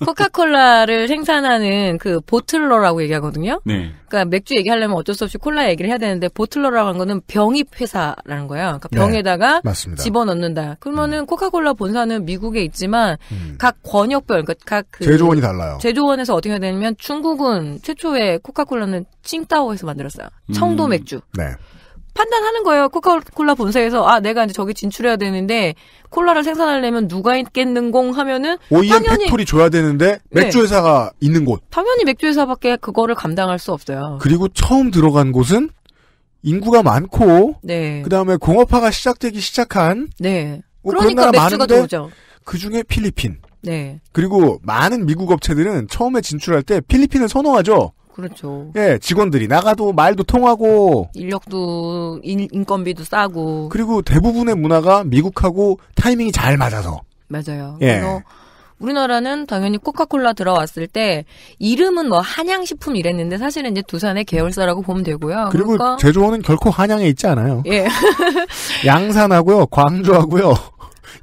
코카콜라를 생산하는 그 보틀러라고 얘기하거든요. 네. 그러니까 맥주 얘기하려면 어쩔 수 없이 콜라 얘기를 해야 되는데 보틀러라고 하는 거는 병입 회사라는 거예요. 그러니까 네. 병에다가 네. 집어 넣는다. 그러면은 음. 코카콜라 본사는 미국에 있지만 음. 각 권역별 그러니까 각그 제조원이 달라요. 제조원에서 어떻게 해야 되냐면 중국은 최초에 코카콜라는 칭따오에서 만들었어요. 청도 음. 맥주. 네. 판단하는 거예요. 코카콜라 본사에서 아 내가 이제 저기 진출해야 되는데 콜라를 생산하려면 누가 있겠는공 하면은 OEM 당 팩토리 줘야 되는데 맥주 네. 회사가 있는 곳. 당연히 맥주 회사밖에 그거를 감당할 수 없어요. 그리고 처음 들어간 곳은 인구가 많고 네. 그다음에 공업화가 시작되기 시작한 네. 뭐 그러니까 그런 나라 많은데 그 중에 필리핀. 네. 그리고 많은 미국 업체들은 처음에 진출할 때 필리핀을 선호하죠. 그렇죠. 예, 직원들이 나가도 말도 통하고 인력도 인, 건비도 싸고 그리고 대부분의 문화가 미국하고 타이밍이 잘 맞아서 맞아요. 예. 우리나라는 당연히 코카콜라 들어왔을 때 이름은 뭐 한양식품 이랬는데 사실은 이제 두산의 계열사라고 보면 되고요. 그리고 그러니까... 제조원은 결코 한양에 있지 않아요. 예. (laughs) 양산하고요, 광주하고요.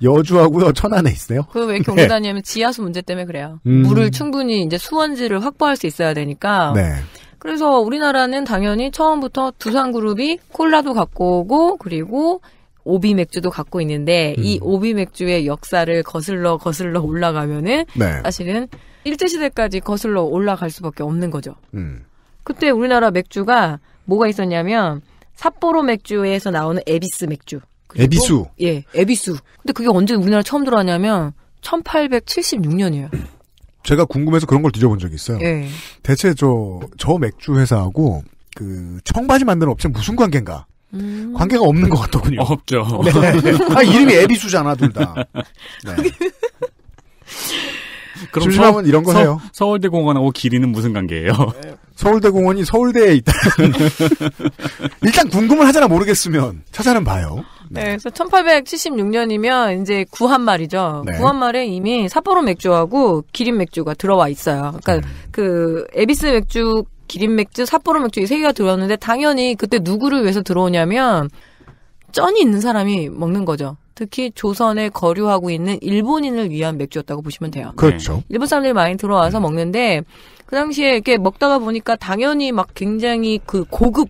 여주하고요 천안에 있어요. 그왜 이렇게 네. 다니냐면 지하수 문제 때문에 그래요. 음. 물을 충분히 이제 수원지를 확보할 수 있어야 되니까. 네. 그래서 우리나라는 당연히 처음부터 두산그룹이 콜라도 갖고 오고 그리고 오비 맥주도 갖고 있는데 음. 이 오비 맥주의 역사를 거슬러 거슬러 올라가면은 네. 사실은 일제 시대까지 거슬러 올라갈 수밖에 없는 거죠. 음. 그때 우리나라 맥주가 뭐가 있었냐면 삿포로 맥주에서 나오는 에비스 맥주. 에비수. 예, 에비수. 근데 그게 언제 우리나라 처음 들어왔냐면 1876년이에요. 제가 궁금해서 그런 걸 뒤져본 적이 있어요. 예. 대체 저, 저 맥주 회사하고 그 청바지 만드는 업체 무슨 관계인가? 음... 관계가 없는 것 같더군요. 없죠. (laughs) 네. 아, 이름이 에비수잖아, 둘 다. 네. (laughs) 그럼 심심하면 이런 거 서, 해요. 서울대 공원하고 길이는 무슨 관계예요? 네. 서울대 공원이 서울대에 있다. (laughs) 일단 궁금을 하잖아 모르겠으면 찾아는 봐요. 네. 네. 그래서 1876년이면 이제 구한 말이죠. 네. 구한 말에 이미 사포로 맥주하고 기린 맥주가 들어와 있어요. 그러니까 음. 그 에비스 맥주, 기린 맥주, 사포로 맥주 이 세 개가 들어왔는데 당연히 그때 누구를 위해서 들어오냐면 쩐이 있는 사람이 먹는 거죠. 특히 조선에 거류하고 있는 일본인을 위한 맥주였다고 보시면 돼요. 그렇죠. 네. 일본 사람들이 많이 들어와서 음. 먹는데 그 당시에 이렇게 먹다가 보니까 당연히 막 굉장히 그 고급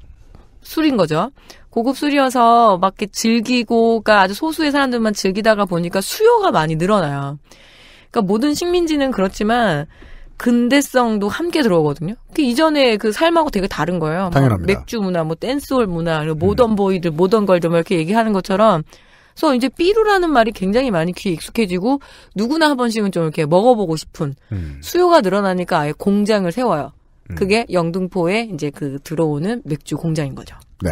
술인 거죠. 고급 술이어서 막 이렇게 즐기고가 아주 소수의 사람들만 즐기다가 보니까 수요가 많이 늘어나요. 그러니까 모든 식민지는 그렇지만 근대성도 함께 들어오거든요. 그 이전에 그 삶하고 되게 다른 거예요. 당연합니다. 맥주 문화, 뭐 댄스홀 문화, 음. 모던 보이들, 모던 걸들 뭐 이렇게 얘기하는 것처럼. 그래서 이제 삐루라는 말이 굉장히 많이 귀에 익숙해지고 누구나 한 번씩은 좀 이렇게 먹어보고 싶은 음. 수요가 늘어나니까 아예 공장을 세워요. 음. 그게 영등포에 이제 그 들어오는 맥주 공장인 거죠. 네.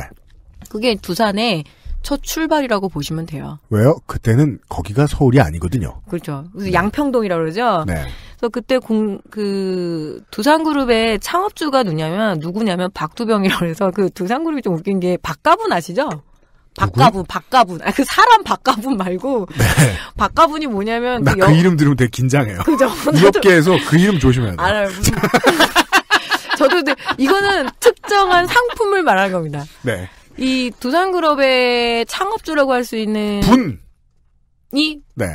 그게 두산의 첫 출발이라고 보시면 돼요. 왜요? 그때는 거기가 서울이 아니거든요. 그렇죠. 네. 양평동이라고 그러죠. 네. 그래서 그때 공, 그 두산그룹의 창업주가 누냐면 누구냐면 박두병이라고 해서 그 두산그룹이 좀 웃긴 게 박가분 아시죠? 박가분, 박가분. 아, 그 사람 박가분 말고. 네. 박가분이 뭐냐면. 나그 그, 그 이름 들으면 되게 긴장해요. 그죠. 이 업계에서 그 이름 조심해야 돼. 알아요. 무슨... (laughs) 이거는 특정한 상품을 말하는 겁니다. 네. 이 두산그룹의 창업주라고 할 수 있는 분. 이 네.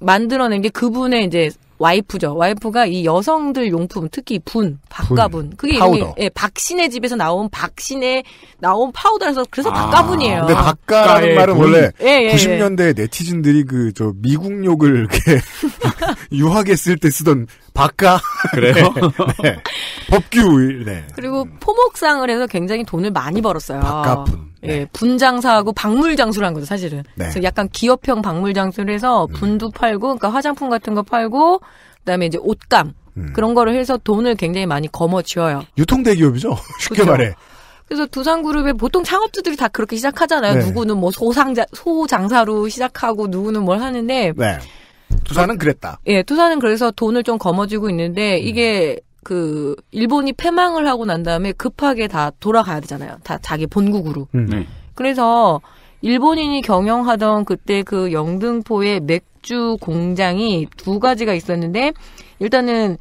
만들어낸 게 그분의 이제 와이프죠. 와이프가 이 여성들 용품, 특히 분, 박가분. 그게 파우더. 이름이 예, 박신의 집에서 나온 박신의 나온 파우더라서 그래서 아, 박가분이에요. 근데 박가라는 예, 말은 분. 원래 예, 예, 90년대 예. 네티즌들이 그 저 미국 욕을 이렇게 (laughs) 유학에 쓸때 쓰던 박가 그래요? (laughs) 네. 네. 법규 일 네. 그리고 포목상을 해서 굉장히 돈을 많이 벌었어요. 박가분. 예, 네. 예, 분장사하고 박물장수를 한 거죠, 사실은. 네. 그래서 약간 기업형 박물장수를 해서 음. 분도 음. 팔고, 그러니까 화장품 같은 거 팔고, 그다음에 이제 옷감 음. 그런 거를 해서 돈을 굉장히 많이 거머쥐어요. 유통대기업이죠, (laughs) 쉽게 그렇 말해. 그래서 두산그룹의 보통 창업주들이 다 그렇게 시작하잖아요. 네. 누구는 뭐 소상자 소장사로 시작하고 누구는 뭘 하는데. 네. 두산은 그랬다. 예, 두산은 그래서 돈을 좀 거머쥐고 있는데 이게 그 일본이 패망을 하고 난 다음에 급하게 다 돌아가야 되잖아요. 다 자기 본국으로. 음. 네. 그래서 일본인이 경영하던 그때 그 영등포의 맥주 공장이 두 가지가 있었는데 일단은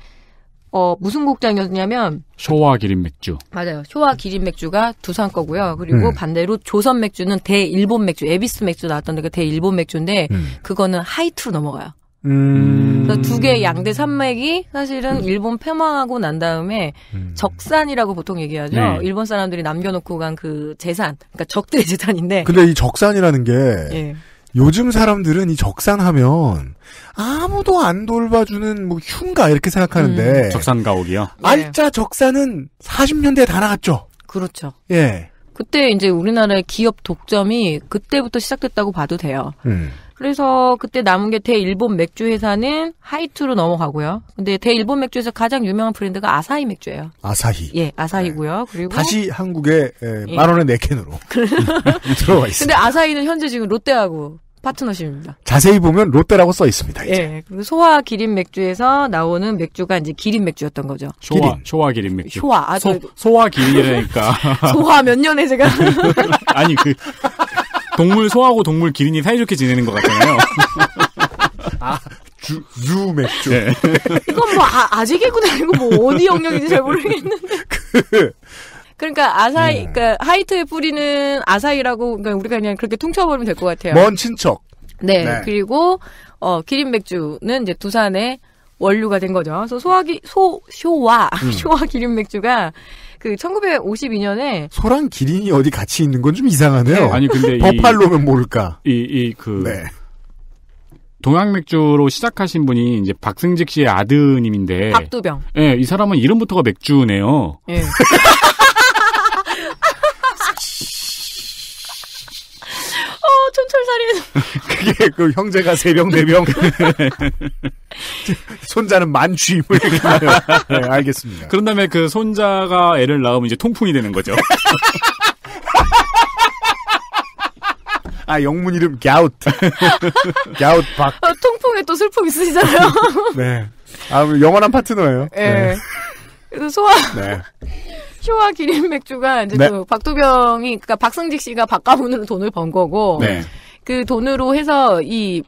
어 무슨 공장이었냐면 쇼와 기린 맥주. 맞아요. 쇼와 기린 맥주가 두산 거고요. 그리고 음. 반대로 조선 맥주는 대일본 맥주, 에비스 맥주 나왔던 데그 대일본 맥주인데 음. 그거는 하이트로 넘어가요. 음. 그래서 두 개의 양대 산맥이 사실은 일본 패망하고 난 다음에 음. 적산이라고 보통 얘기하죠. 네. 일본 사람들이 남겨놓고 간 그 재산, 그러니까 적들의 (laughs) 재산인데. 근데 이 적산이라는 게 예. 요즘 사람들은 이 적산하면 아무도 안 돌봐주는 뭐 흉가 이렇게 생각하는데 음. 적산 가옥이요. 예. 알짜 적산은 40년대에 다 나갔죠. 그렇죠. 예. 그때 이제 우리나라의 기업 독점이 그때부터 시작됐다고 봐도 돼요. 음. 그래서 그때 남은 게 대일본 맥주 회사는 하이투로 넘어가고요. 근데 대일본 맥주에서 가장 유명한 브랜드가 아사히 맥주예요. 아사히. 예, 아사히고요. 네. 그리고 다시 한국에 예. 만 원에 네 캔으로 (laughs) 들어와 있습니다. 근데 아사히는 현재 지금 롯데하고 파트너십입니다. 자세히 보면 롯데라고 써 있습니다. 이제. 예. 소화 기린 맥주에서 나오는 맥주가 이제 기린 맥주였던 거죠. 소화 기린. 소화 기린 맥주. 소화. 아, 소, 소화 기린이라니까. (laughs) 소화 몇 년에 제가. (laughs) 아니 그 동물 소하고 동물 기린이 사이좋게 지내는 것 같잖아요. 아, 주, 유 맥주. 네. 이건 뭐, 아, 아직 개구나 아니고 뭐, 어디 영역인지 잘 모르겠는데. (laughs) 그, 그러니까 아사이, 음. 네. 그러니까 하이트의 뿌리는 아사이라고 그러니까 우리가 그냥 그렇게 퉁쳐버리면 될 것 같아요. 먼 친척. 네, 네. 그리고 어 기린 맥주는 이제 두산의 원류가 된 거죠. 그래서 소화기 소 쇼와 음. (laughs) 쇼와 기린 맥주가 그 1952년에 소랑 기린이 어디 같이 있는 건 좀 이상하네요. 네, 아니 근데 버팔로면 모를까. 이 이그 네. 동양맥주로 시작하신 분이 이제 박승직 씨의 아드님인데 박두병. 예, 이 사람은 이름부터가 맥주네요. 예. (laughs) 촌철살이에서. (laughs) 그게 그 형제가 세 명, 네 명. (laughs) 손자는 만취. 뭐 이렇게 네, 알겠습니다. 그런 다음에 그 손자가 애를 낳으면 이제 통풍이 되는 거죠. (laughs) 아, 영문 이름 갸웃. 갸웃 박. 아, 통풍에 또 슬픔 있으시잖아요. 네. 아, 영원한 파트너예요. 예. 네. 네. 소화 네. 쇼와 기린 맥주가 이제 네. 또박두병이 그 그러니까 박승직 씨가 박가문으로 돈을 번 거고 네. 그 돈으로 해서 이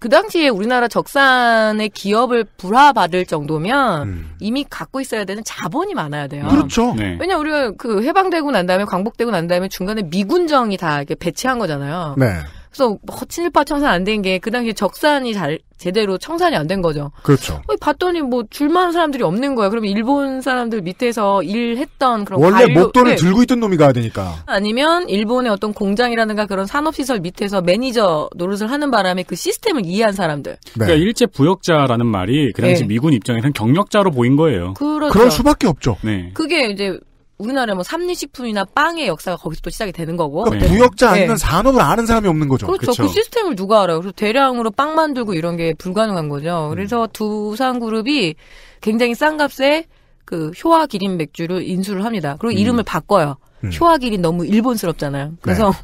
그 당시에 우리나라 적산의 기업을 불화받을 정도면 음. 이미 갖고 있어야 되는 자본이 많아야 돼요. 그렇죠. 네. 왜냐 우리가 그 해방되고 난 다음에 광복되고 난 다음에 중간에 미군정이 다 이렇게 배치한 거잖아요. 네. 그래서 뭐 친일파 청산 안 된 게 그 당시 적산이 잘 제대로 청산이 안 된 거죠. 그렇죠. 봤더니 뭐 줄만한 사람들이 없는 거예요 그러면 일본 사람들 밑에서 일했던 그런 원래 관료, 목돈을 네. 들고 있던 놈이 가야 되니까. 아니면 일본의 어떤 공장이라든가 그런 산업시설 밑에서 매니저 노릇을 하는 바람에 그 시스템을 이해한 사람들. 네. 그러니까 일제 부역자라는 말이 그 당시 네. 미군 입장에서는 경력자로 보인 거예요. 그렇죠. 그럴 수밖에 없죠. 네. 그게 이제 우리나라뭐 삼리식품이나 빵의 역사가 거기서 또 시작이 되는 거고. 그러니까 네. 역자아니 네. 산업을 아는 사람이 없는 거죠. 그렇죠. 그렇죠. 그 시스템을 누가 알아요. 그래서 대량으로 빵 만들고 이런 게 불가능한 거죠. 음. 그래서 음. 두산그룹이 굉장히 싼 값에 그 효화 기린 맥주를 인수를 합니다. 그리고 음. 이름을 바꿔요. 음. 효화 기린 너무 일본스럽잖아요. 네. 그래서 네.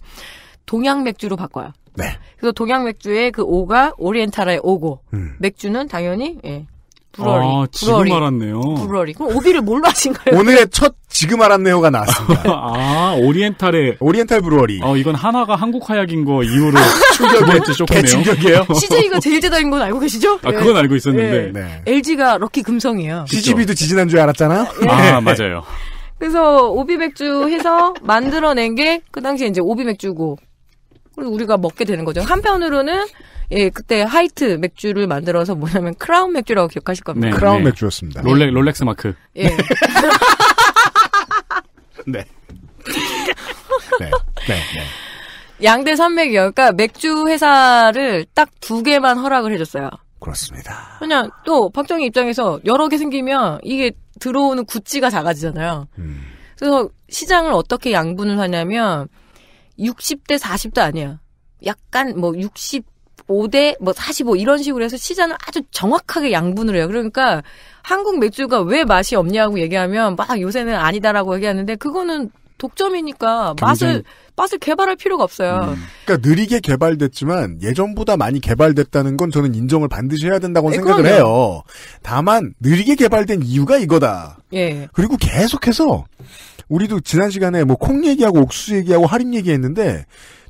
동양 맥주로 바꿔요. 네. 그래서 동양 맥주의 그 오가 오리엔탈의 오고 음. 맥주는 당연히 예, 불월이. 아, 지금 불월이. 알았네요. 불월이. 그럼 오비를 뭘로 하신가요? 오늘의 첫 지금 알았네요가 나왔습니다. (laughs) 아, 오리엔탈의. 오리엔탈 브루어리. 어, 이건 하나가 한국 화약인거 이후로 (laughs) 충격이었죠 쇼크네요. 충격이에요? CJ가 (laughs) 제일 대단인 건 알고 계시죠? 아, 그건 알고 있었는데. 예. 네. 네. LG가 럭키 금성이에요. CGV도 지지난 줄 알았잖아? 아, 네. 아, 맞아요. 그래서 오비 맥주 해서 만들어낸 게 그 당시에 이제 오비 맥주고 우리가 먹게 되는 거죠. 한편으로는 예, 그때 하이트 맥주를 만들어서 뭐냐면 크라운 맥주라고 기억하실 겁니다. 네, 크라운 네. 맥주였습니다. 롤렉, 롤렉스 마크. 예. (laughs) 네. (laughs) 네. 네. 네. 양대 산맥이요. 그러니까 맥주 회사를 딱 두 개만 허락을 해줬어요. 그렇습니다. 그냥 또 박정희 입장에서 여러 개 생기면 이게 들어오는 구찌가 작아지잖아요. 음. 그래서 시장을 어떻게 양분을 하냐면 60대 40도 아니야. 약간 뭐 60, 5대 뭐 45 이런 식으로 해서 시장을 아주 정확하게 양분을 해요. 그러니까 한국 맥주가 왜 맛이 없냐고 얘기하면 막 요새는 아니다라고 얘기하는데 그거는 독점이니까 맛을 맛을 개발할 필요가 없어요. 음. 그러니까 느리게 개발됐지만 예전보다 많이 개발됐다는 건 저는 인정을 반드시 해야 된다고 네, 생각을 그럼요. 해요. 다만 느리게 개발된 이유가 이거다. 예. 그리고 계속해서 우리도 지난 시간에 뭐 콩 얘기하고 옥수 얘기하고 할인 얘기했는데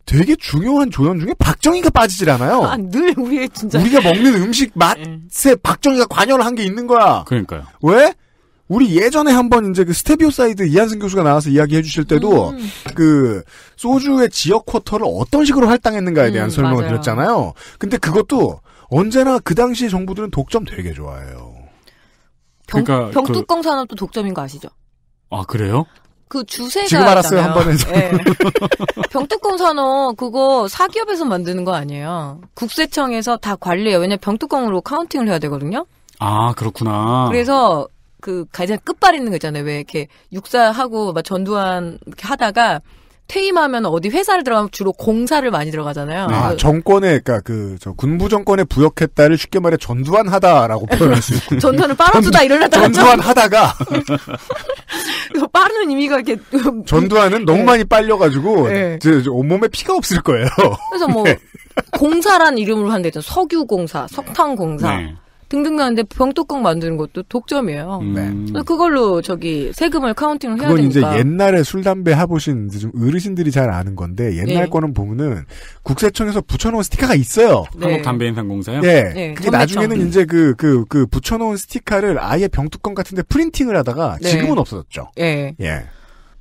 되게 중요한 조연 중에 박정희가 빠지질 않아요. 아, 늘 우리의 진짜 우리가 먹는 음식 음. 맛에 박정희가 관여를 한 게 있는 거야. 그러니까요. 왜? 우리 예전에 한번 이제 그 스테비오사이드 이한승 교수가 나와서 이야기해 주실 때도 음. 그 소주의 지역 쿼터를 어떤 식으로 할당했는가에 대한 음, 설명을 맞아요. 드렸잖아요. 근데 그것도 언제나 그 당시 정부들은 독점 되게 좋아해요. 병, 그러니까 그 병뚜껑 그... 산업도 독점인 거 아시죠? 아 그래요? 그 주세가 지금 알았어요 한번에 네. 예. (laughs) 병뚜껑 산업 그거 사기업에서 만드는 거 아니에요? 국세청에서 다 관리해요. 왜냐 병뚜껑으로 카운팅을 해야 되거든요. 아 그렇구나. 그래서 그 가장 끝발 있는 거 있잖아요. 왜 이렇게 육사하고 막 전두환 이렇게 하다가 퇴임하면 어디 회사를 들어가면 주로 공사를 많이 들어가잖아요. 아, 그 정권에, 그니까 그, 저, 군부 정권에 부역했다를 쉽게 말해 전두환 하다라고 표현할 수 있고. (laughs) 전두환을 빨아주다 이럴려다 전두환 하다가. 빠르는 의미가 이렇게. (laughs) 전두환은 너무 네. 많이 빨려가지고, 네. 저, 저 온몸에 피가 없을 거예요. 그래서 뭐, (laughs) 네. 공사란 이름으로 한대죠. 석유공사, 석탄공사. 네. 등등 나는데 병뚜껑 만드는 것도 독점이에요. 음. 네. 그걸로 저기 세금을 카운팅을 해야 그건 되니까. 이제 옛날에 술 담배 해보신 좀 어르신들이 잘 아는 건데 옛날 네. 거는 보면은 국세청에서 붙여놓은 스티커가 있어요. 네. 한국 담배인상공사요. 예. 네. 네. 그게 나중에는 이제 그그그 그, 그 붙여놓은 스티커를 아예 병뚜껑 같은데 프린팅을 하다가 네. 지금은 없어졌죠. 예. 예.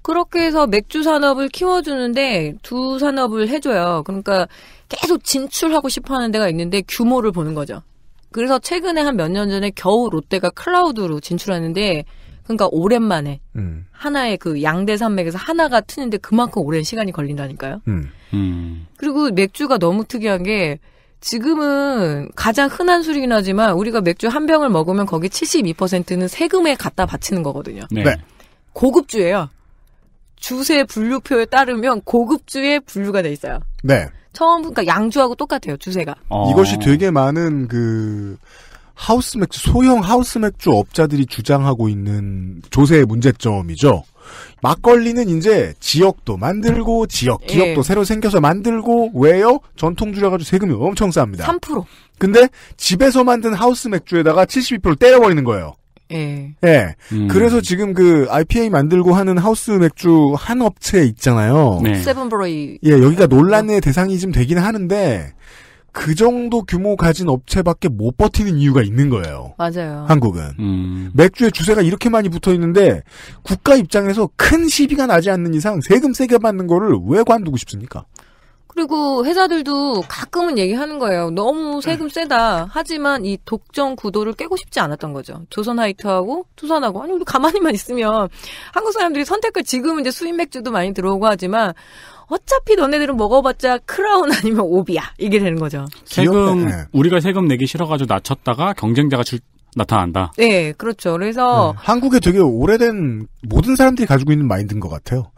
그렇게 해서 맥주 산업을 키워주는데 두 산업을 해줘요. 그러니까 계속 진출하고 싶어 하는 데가 있는데 규모를 보는 거죠. 그래서 최근에 한 몇 년 전에 겨우 롯데가 클라우드로 진출하는데 그러니까 오랜만에 음. 하나의 그 양대 산맥에서 하나가 트는데 그만큼 오랜 시간이 걸린다니까요. 음. 음. 그리고 맥주가 너무 특이한 게 지금은 가장 흔한 술이긴 하지만 우리가 맥주 한 병을 먹으면 거기 72%는 세금에 갖다 바치는 거거든요. 네. 네. 고급주예요. 주세 분류표에 따르면 고급주의 분류가 돼 있어요. 네. 처음 그러니까 양주하고 똑같아요 주세가. 어. 이것이 되게 많은 그 하우스 맥주 소형 하우스 맥주 업자들이 주장하고 있는 조세의 문제점이죠. 막걸리는 이제 지역도 만들고 지역 예. 기업도 예. 새로 생겨서 만들고 왜요? 전통주라 가지고 세금이 엄청 쌉니다. 3%. 근데 집에서 만든 하우스 맥주에다가 72%를 때려버리는 거예요. 예. 예. 음. 그래서 지금 그 IPA 만들고 하는 하우스 맥주 한 업체 있잖아요. 네. 세븐브레이. 예, 여기가 논란의 대상이 좀 되긴 하는데 그 정도 규모 가진 업체밖에 못 버티는 이유가 있는 거예요. 맞아요. 한국은 음. 맥주의 주세가 이렇게 많이 붙어 있는데 국가 입장에서 큰 시비가 나지 않는 이상 세금 세게 받는 거를 왜 관두고 싶습니까? 그리고 회사들도 가끔은 얘기하는 거예요. 너무 음. 세금 세다. 하지만 이 독점 구도를 깨고 싶지 않았던 거죠. 조선 하이트하고 투선하고 아니 우리 가만히만 있으면 한국 사람들이 선택을 지금 이제 수입 맥주도 많이 들어오고 하지만 어차피 너네들은 먹어봤자 크라운 아니면 오비야 이게 되는 거죠. 세금 네. 우리가 세금 내기 싫어가지고 낮췄다가 경쟁자가 줄, 나타난다. 예, 네, 그렇죠. 그래서 네, 한국에 되게 오래된 모든 사람들이 가지고 있는 마인드인 것 같아요.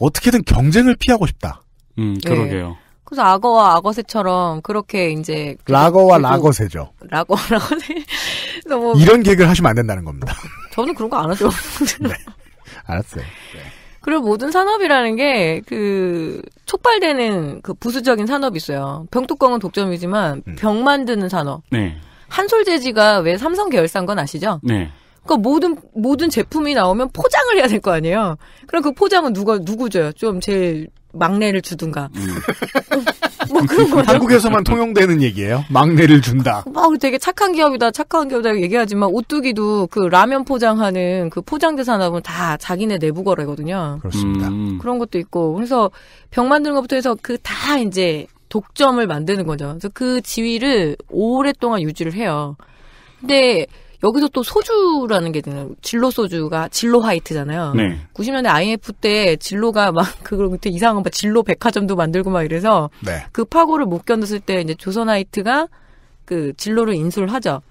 어떻게든 경쟁을 피하고 싶다. 음, 예. 그러게요. 네. 그래서 악어와 악어새처럼 그렇게 이제 라거와 라거새죠. 라거 라거새. 뭐 (laughs) 이런 계획을 하시면 안 된다는 겁니다. (laughs) 저는 그런 거 안 하죠. (laughs) 네. 알았어요. 네. 그리고 모든 산업이라는 게 그 촉발되는 그 부수적인 산업이 있어요. 병뚜껑은 독점이지만 음. 병 만드는 산업. 네. 한솔재지가 왜 삼성 계열사인 건 아시죠? 네. 그러니까 모든 모든 제품이 나오면 포장을 해야 될 거 아니에요. 그럼 그 포장은 누가 누구 죠좀 제일 막내를 주든가. 음. (laughs) 뭐 그런 거 한국에서만 통용되는 얘기예요. 막내를 준다. 막 어, 되게 착한 기업이다, 착한 기업이다 얘기하지만 오뚜기도 그 라면 포장하는 그 포장대사 나보면 다 자기네 내부 거래거든요. 그렇습니다. 음. 그런 것도 있고 그래서 병 만드는 것부터 해서 그 다 이제 독점을 만드는 거죠. 그래서 그 지위를 오랫동안 유지를 해요. 근데 여기서 또 소주라는 게 있잖아요. 진로 소주가 진로 화이트잖아요. 네. 90년대 IMF 때 진로가 막 (laughs) 그걸 그때 이상한 막 진로 백화점도 만들고 막 이래서 네. 그 파고를 못 견뎠을 때 이제 조선 화이트가 그 진로를 인수를 하죠.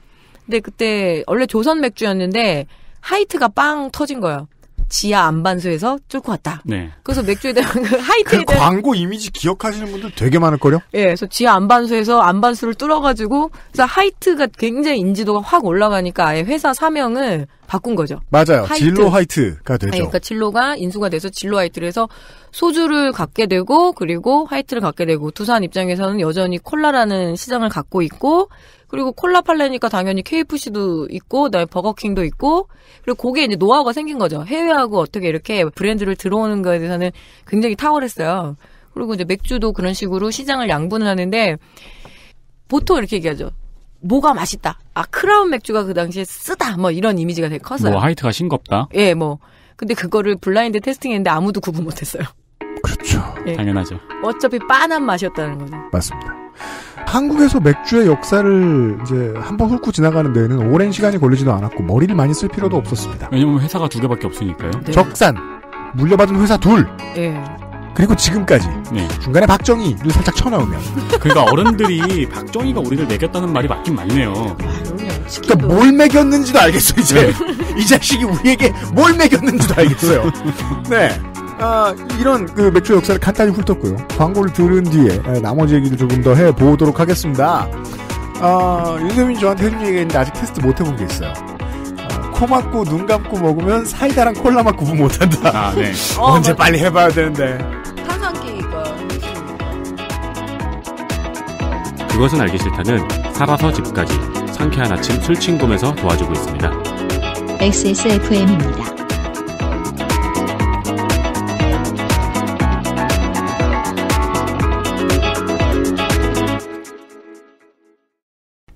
근데 그때 원래 조선 맥주였는데 하이트가 빵 터진 거예요. 지하 안반수에서 쫓고 왔다. 네. 그래서 맥주에 대한 그 하이트에 그 대한 광고 이미지 기억하시는 분들 되게 많을 거요. 예, 그래서 지하 안반수에서 안반수를 뚫어가지고 그래서 하이트가 굉장히 인지도가 확 올라가니까 아예 회사 사명을 바꾼 거죠. 맞아요. 하이트. 진로 하이트가 되죠. 아니, 그러니까 진로가 인수가 돼서 진로 하이트를 해서 소주를 갖게 되고 그리고 하이트를 갖게 되고 두산 입장에서는 여전히 콜라라는 시장을 갖고 있고 그리고 콜라 팔레니까 당연히 KFC도 있고, 그다음에 버거킹도 있고, 그리고 거기에 이제 노하우가 생긴 거죠. 해외하고 어떻게 이렇게 브랜드를 들어오는 거에 대해서는 굉장히 탁월했어요. 그리고 이제 맥주도 그런 식으로 시장을 양분을 하는데, 보통 이렇게 얘기하죠. 뭐가 맛있다. 아, 크라운 맥주가 그 당시에 쓰다. 뭐 이런 이미지가 되게 컸어요. 뭐 하이트가 싱겁다. 예, 뭐. 근데 그거를 블라인드 테스팅 했는데 아무도 구분 못했어요. 그렇죠. 예. 당연하죠. 어차피 빤한 맛이었다는 거죠. 맞습니다. 한국에서 맥주의 역사를 이제 한 번 훑고 지나가는 데에는 오랜 시간이 걸리지도 않았고 머리를 많이 쓸 필요도 음. 없었습니다. 왜냐면 회사가 두 개밖에 없으니까요. 네. 적산 물려받은 회사 둘. 네. 그리고 지금까지 네. 중간에 박정희를 살짝 쳐나오면 그러니까 어른들이 박정희가 우리를 매겼다는 말이 맞긴 맞네요. 아, 그러니까 뭘 매겼는지도 알겠어 이제 네. (laughs) 이 자식이 우리에게 뭘 매겼는지도 알겠어요. (laughs) 네. 아, 이런 그 맥주 역사를 간단히 훑었고요. 광고를 들은 뒤에 아, 나머지 얘기를 조금 더 해보도록 하겠습니다. 아, 윤세민 저한테 해준 얘기가 있는데 아직 테스트 못 해본 게 있어요. 아, 코 막고 눈 감고 먹으면 사이다랑 콜라만 구분 뭐 못한다. 아, 네. (laughs) 어, 언제 맞다. 네. 빨리 해봐야 되는데. 탄산기 이거. 그것은 알기 싫다는 살아서 집까지 상쾌한 아침 술친구에서 도와주고 있습니다. XSFM입니다.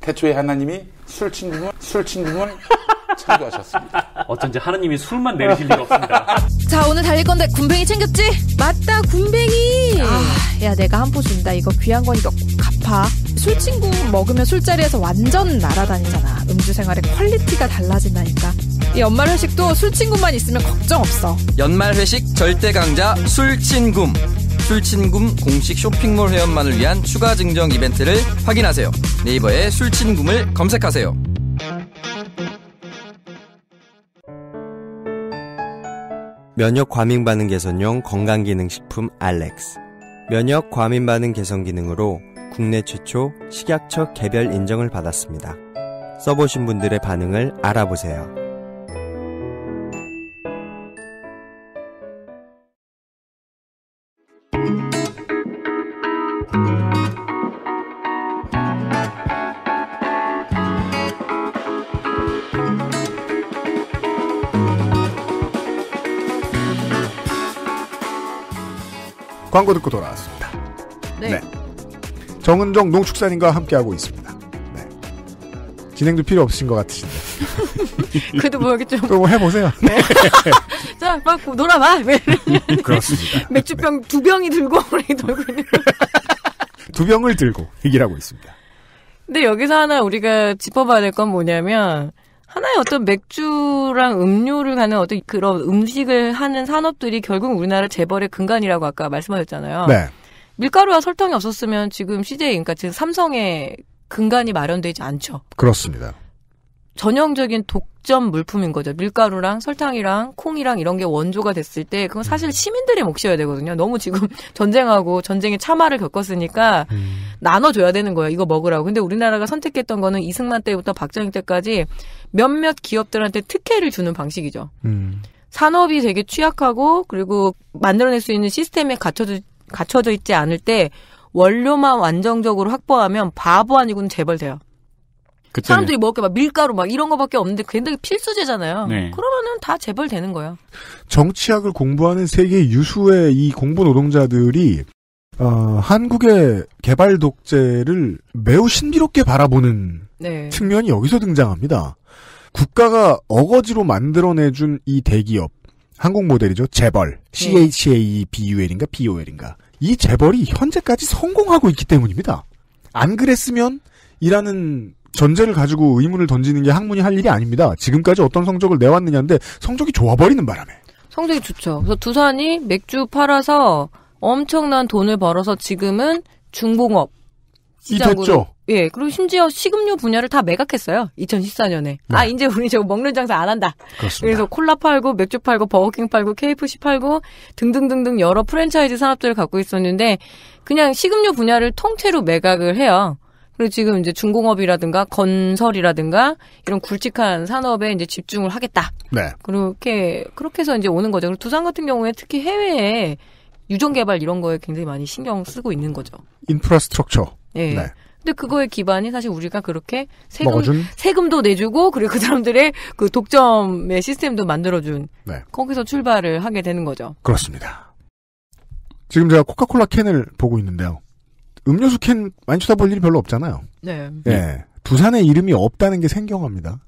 태초에 하나님이 술 친구분 술 친구분 창조하셨습니다. 어쩐지 하나님이 술만 내리실 리가 없습니다. (laughs) 자 오늘 달릴 건데 군뱅이 챙겼지? 맞다 군뱅이. 아, 야 내가 한 포 준다. 이거 귀한 거니까 갚아. 술 친구 먹으면 술자리에서 완전 날아다니잖아. 음주 생활의 퀄리티가 달라진다니까. 이 연말 회식도 술 친구만 있으면 걱정 없어. 연말 회식 절대 강자 술 친구. 술친굼 공식 쇼핑몰 회원만을 위한 추가 증정 이벤트를 확인하세요. 네이버에 술친굼을 검색하세요. 면역 과민 반응 개선용 건강기능식품 알렉스. 면역 과민 반응 개선 기능으로 국내 최초 식약처 개별 인정을 받았습니다. 써보신 분들의 반응을 알아보세요. 광고 듣고 돌아왔습니다. 네. 네. 정은정 농축사님과 함께하고 있습니다. 네. 진행도 필요 없으신 것 같으신데. (laughs) 그래도 뭐 여기 좀. 또 뭐 해보세요. 네. (laughs) 자, 막 놀아봐. 네. 음, 그렇습니다. (laughs) 맥주병 네. 두 병이 들고 오래 돌고 있는. 두 병을 들고 얘기를 하고 있습니다. 근데 여기서 하나 우리가 짚어봐야 될 건 뭐냐면, 하나의 어떤 맥주랑 음료를 가는 어떤 그런 음식을 하는 산업들이 결국 우리나라 재벌의 근간이라고 아까 말씀하셨잖아요. 네. 밀가루와 설탕이 없었으면 지금 CJ, 그러니까 지금 삼성의 근간이 마련되지 않죠. 그렇습니다. 전형적인 독점 물품인 거죠. 밀가루랑 설탕이랑 콩이랑 이런 게 원조가 됐을 때 그건 음. 사실 시민들의 몫이어야 되거든요. 너무 지금 (laughs) 전쟁하고 전쟁의 참화를 겪었으니까 음. 나눠줘야 되는 거예요. 이거 먹으라고. 근데 우리나라가 선택했던 거는 이승만 때부터 박정희 때까지 몇몇 기업들한테 특혜를 주는 방식이죠. 음. 산업이 되게 취약하고 그리고 만들어낼 수 있는 시스템에 갖춰져, 갖춰져 있지 않을 때 원료만 완정적으로 확보하면 바보 아니고는 재벌 돼요. 그쵸, 사람들이 먹을 게 막 밀가루 막 이런 거밖에 없는데 굉장히 필수제잖아요. 네. 그러면은 다 재벌되는 거예요. 정치학을 공부하는 세계 유수의 이 공부 노동자들이 어, 한국의 개발 독재를 매우 신비롭게 바라보는 네. 측면이 여기서 등장합니다. 국가가 어거지로 만들어내준 이 대기업, 한국 모델이죠. 재벌, 네. CHABUL인가 e p o l 인가이 재벌이 현재까지 성공하고 있기 때문입니다. 안 그랬으면 이라는 전제를 가지고 의문을 던지는 게 학문이 할 일이 아닙니다. 지금까지 어떤 성적을 내왔느냐인데 성적이 좋아버리는 바람에. 성적이 좋죠. 그래서 두산이 맥주 팔아서 엄청난 돈을 벌어서 지금은 중공업 이 됐죠. 예, 그리고 심지어 식음료 분야를 다 매각했어요. 2014년에. 네. 아, 이제 우리 저 먹는 장사 안 한다. 그렇습니다. 그래서 콜라 팔고 맥주 팔고 버거킹 팔고 KFC 팔고 등등등등 여러 프랜차이즈 산업들을 갖고 있었는데 그냥 식음료 분야를 통째로 매각을 해요. 그리고 지금 이제 중공업이라든가 건설이라든가 이런 굵직한 산업에 이제 집중을 하겠다. 네. 그렇게 그렇게 해서 이제 오는 거죠. 두산 같은 경우에 특히 해외에 유전 개발 이런 거에 굉장히 많이 신경 쓰고 있는 거죠. 인프라스트럭처. 예. 네. 근데 그거의 기반이 사실 우리가 그렇게 세금 먹어준? 세금도 내주고 그리고 그 사람들의 그 독점의 시스템도 만들어준 네. 거기서 출발을 하게 되는 거죠. 그렇습니다. 지금 제가 코카콜라 캔을 보고 있는데요. 음료수 캔 많이 쳐다볼 일이 별로 없잖아요. 네. 예. 두산에 이름이 없다는 게 생경합니다.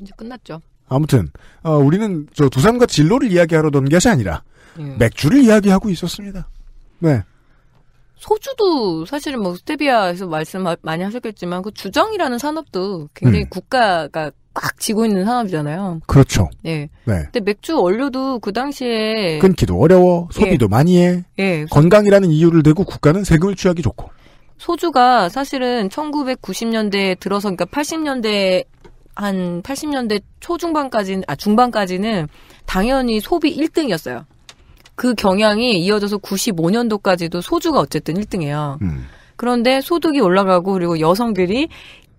이제 끝났죠. 아무튼 어, 우리는 저 두산과 진로를 이야기하려던 것이 아니라 예. 맥주를 이야기하고 있었습니다. 네. 소주도 사실은 뭐 스테비아에서 말씀 많이 하셨겠지만 그 주정이라는 산업도 굉장히 음. 국가가 꽉 쥐고 있는 산업이잖아요. 그렇죠. 예. 네. 근데 맥주 원료도 그 당시에 끊기도 어려워, 소비도 예. 많이 해. 예. 건강이라는 이유를 대고 국가는 세금을 취하기 좋고. 소주가 사실은 1990년대에 들어서 그러니까 80년대 한 80년대 초중반까지 는아 중반까지는 당연히 소비 1등이었어요. 그 경향이 이어져서 95년도까지도 소주가 어쨌든 1등이에요. 음. 그런데 소득이 올라가고 그리고 여성들이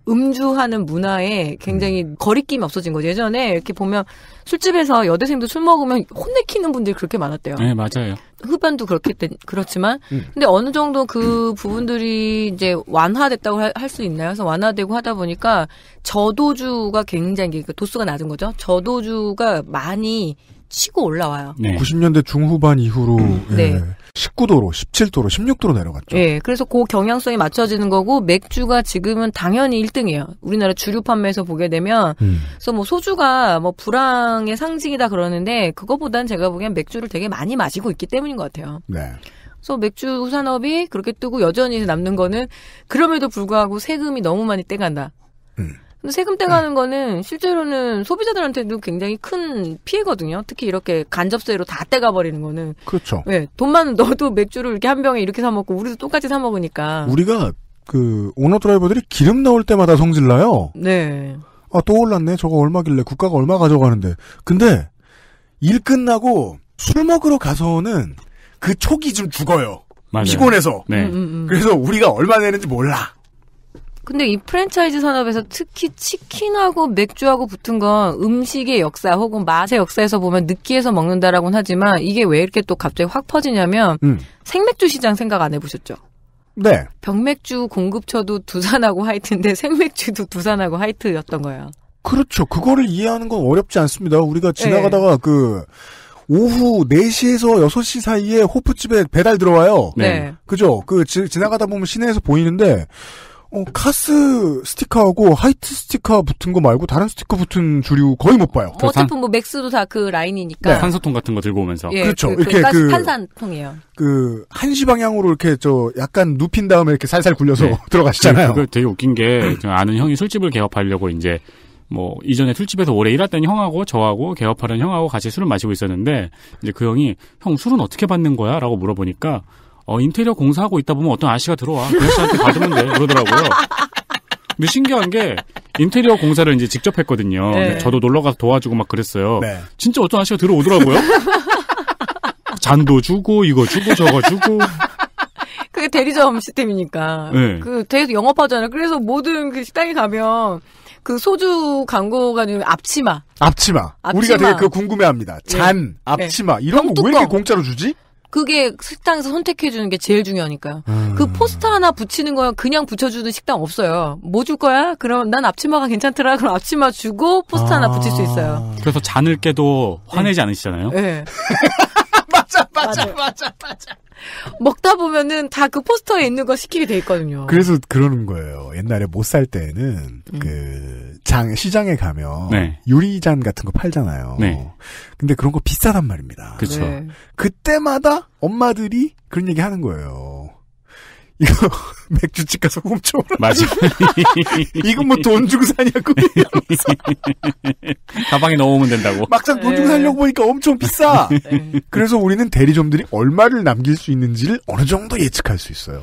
음주하는 문화에 굉장히 음. 거리낌이 없어진 거죠. 예전에 이렇게 보면 술집에서 여대생도 술 먹으면 혼내키는 분들이 그렇게 많았대요. 네, 맞아요. 흡연도 그렇게 되, 그렇지만 음. 근데 어느 정도 그 부분들이 이제 완화됐다고 할 수 있나요? 그래서 완화되고 하다 보니까 저도주가 굉장히 그 도수가 낮은 거죠. 저도주가 많이 치고 올라와요. 네. 90년대 중후반 이후로 음. 예. 네. 19도로, 17도로, 16도로 내려갔죠. 예. 그래서 그 경향성이 맞춰지는 거고 맥주가 지금은 당연히 1등이에요. 우리나라 주류 판매에서 보게 되면 음. 그래서 뭐 소주가 뭐 불황의 상징이다 그러는데 그것보단 제가 보기엔 맥주를 되게 많이 마시고 있기 때문인 것 같아요. 네. 그래서 맥주 산업이 그렇게 뜨고 여전히 남는 거는 그럼에도 불구하고 세금이 너무 많이 떼간다. 음. 세금 떼가는 거는 실제로는 소비자들한테도 굉장히 큰 피해거든요. 특히 이렇게 간접세로 다 떼가 버리는 거는 그렇죠. 네, 돈만 넣어도 맥주를 이렇게 한 병에 이렇게 사 먹고 우리도 똑같이 사 먹으니까 우리가 그 오너 드라이버들이 기름 넣을 때마다 성질나요. 네. 아, 또 올랐네. 저거 얼마길래 국가가 얼마 가져가는데. 근데 일 끝나고 술 먹으러 가서는 그 촉이 좀 죽어요. 맞아요. 피곤해서. 네. 음, 음, 음. 그래서 우리가 얼마 내는지 몰라. 근데 이 프랜차이즈 산업에서 특히 치킨하고 맥주하고 붙은 건 음식의 역사 혹은 맛의 역사에서 보면 느끼해서 먹는다라고는 하지만 이게 왜 이렇게 또 갑자기 확 퍼지냐면 음. 생맥주 시장 생각 안 해보셨죠? 네. 병맥주 공급처도 두산하고 하이트인데 생맥주도 두산하고 하이트였던 거예요. 그렇죠. 그거를 이해하는 건 어렵지 않습니다. 우리가 네. 지나가다가 네. 그 오후 4시에서 6시 사이에 호프집에 배달 들어와요. 네. 그죠? 그 지, 나가다 보면 시내에서 보이는데 어, 카스 스티커하고 하이트 스티커 붙은 거 말고 다른 스티커 붙은 주류 거의 못 봐요. 뭐 그 어차피 뭐 맥스도 다 그 라인이니까. 네. 산소통 같은 거 들고 오면서. 예, 그렇죠. 그, 그 이렇게 그, 탄산통이에요. 그 한시 방향으로 이렇게 저 약간 눕힌 다음에 이렇게 살살 굴려서 네. (laughs) 들어가시잖아요. 그, 그거 되게 웃긴 게 아는 형이 술집을 개업하려고 이제 뭐 이전에 술집에서 오래 일했던 형하고 저하고 개업하는 형하고 같이 술을 마시고 있었는데 이제 그 형이 형 술은 어떻게 받는 거야라고 물어보니까 어, 인테리어 공사하고 있다 보면 어떤 아씨가 들어와. 그 아씨한테 받으면 돼. 그러더라고요. 근데 신기한 게 인테리어 공사를 이제 직접 했거든요. 네. 저도 놀러 가서 도와주고 막 그랬어요. 네. 진짜 어떤 아씨가 들어오더라고요. 잔도 주고 이거 주고 저거 주고 그게 대리점 시스템이니까. 네. 그 대리점 영업하잖아요. 그래서 모든 그 식당에 가면 그 소주 광고가 좀 앞치마. 앞치마. 앞치마. 우리가 되게 그 궁금해합니다. 잔, 네. 앞치마 이런 네. 거왜 이렇게 공짜로 주지? 그게 식당에서 선택해주는 게 제일 중요하니까요. 음. 그 포스터 하나 붙이는 거야 그냥 붙여주는 식당 없어요. 뭐 줄 거야? 그럼 난 앞치마가 괜찮더라. 그럼 앞치마 주고 포스터 아. 하나 붙일 수 있어요. 아. 그래서 잔을 깨도 화내지 네. 않으시잖아요. 네. (laughs) 맞아, 맞아, 맞아, 맞아. 맞아. 먹다 보면은 다 그 포스터에 있는 거 시키게 돼 있거든요. 그래서 그러는 거예요. 옛날에 못 살 때는 음. 그장 시장에 가면 네. 유리잔 같은 거 팔잖아요. 네. 근데 그런 거 비싸단 말입니다. 그렇죠. 네. 그때마다 엄마들이 그런 얘기 하는 거예요. 이거 (laughs) 맥주집 가서 훔쳐오라. 맞아. (laughs) 이건 뭐 돈 주고 사냐고. (laughs) 가방에 넣으면 된다고. 막상 돈 주고 네. 살려고 보니까 엄청 비싸. 네. 그래서 우리는 대리점들이 얼마를 남길 수 있는지를 어느 정도 예측할 수 있어요.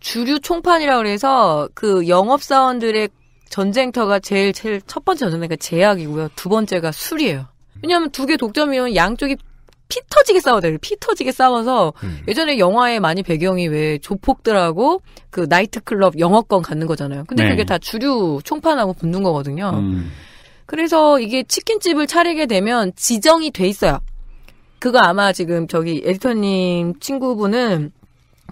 주류 총판이라 그래서 그 영업사원들의 전쟁터가 제일, 제일 첫 번째 전쟁터가 제약이고요. 두 번째가 술이에요. 왜냐하면 두 개 독점이면 양쪽이 피 터지게 싸워대요. 피 터지게 싸워서 음. 예전에 영화에 많이 배경이 왜 조폭들하고 그 나이트클럽 영어권 갖는 거잖아요. 근데 네. 그게 다 주류 총판하고 붙는 거거든요. 음. 그래서 이게 치킨집을 차리게 되면 지정이 돼 있어요. 그거 아마 지금 저기 에디터님 친구분은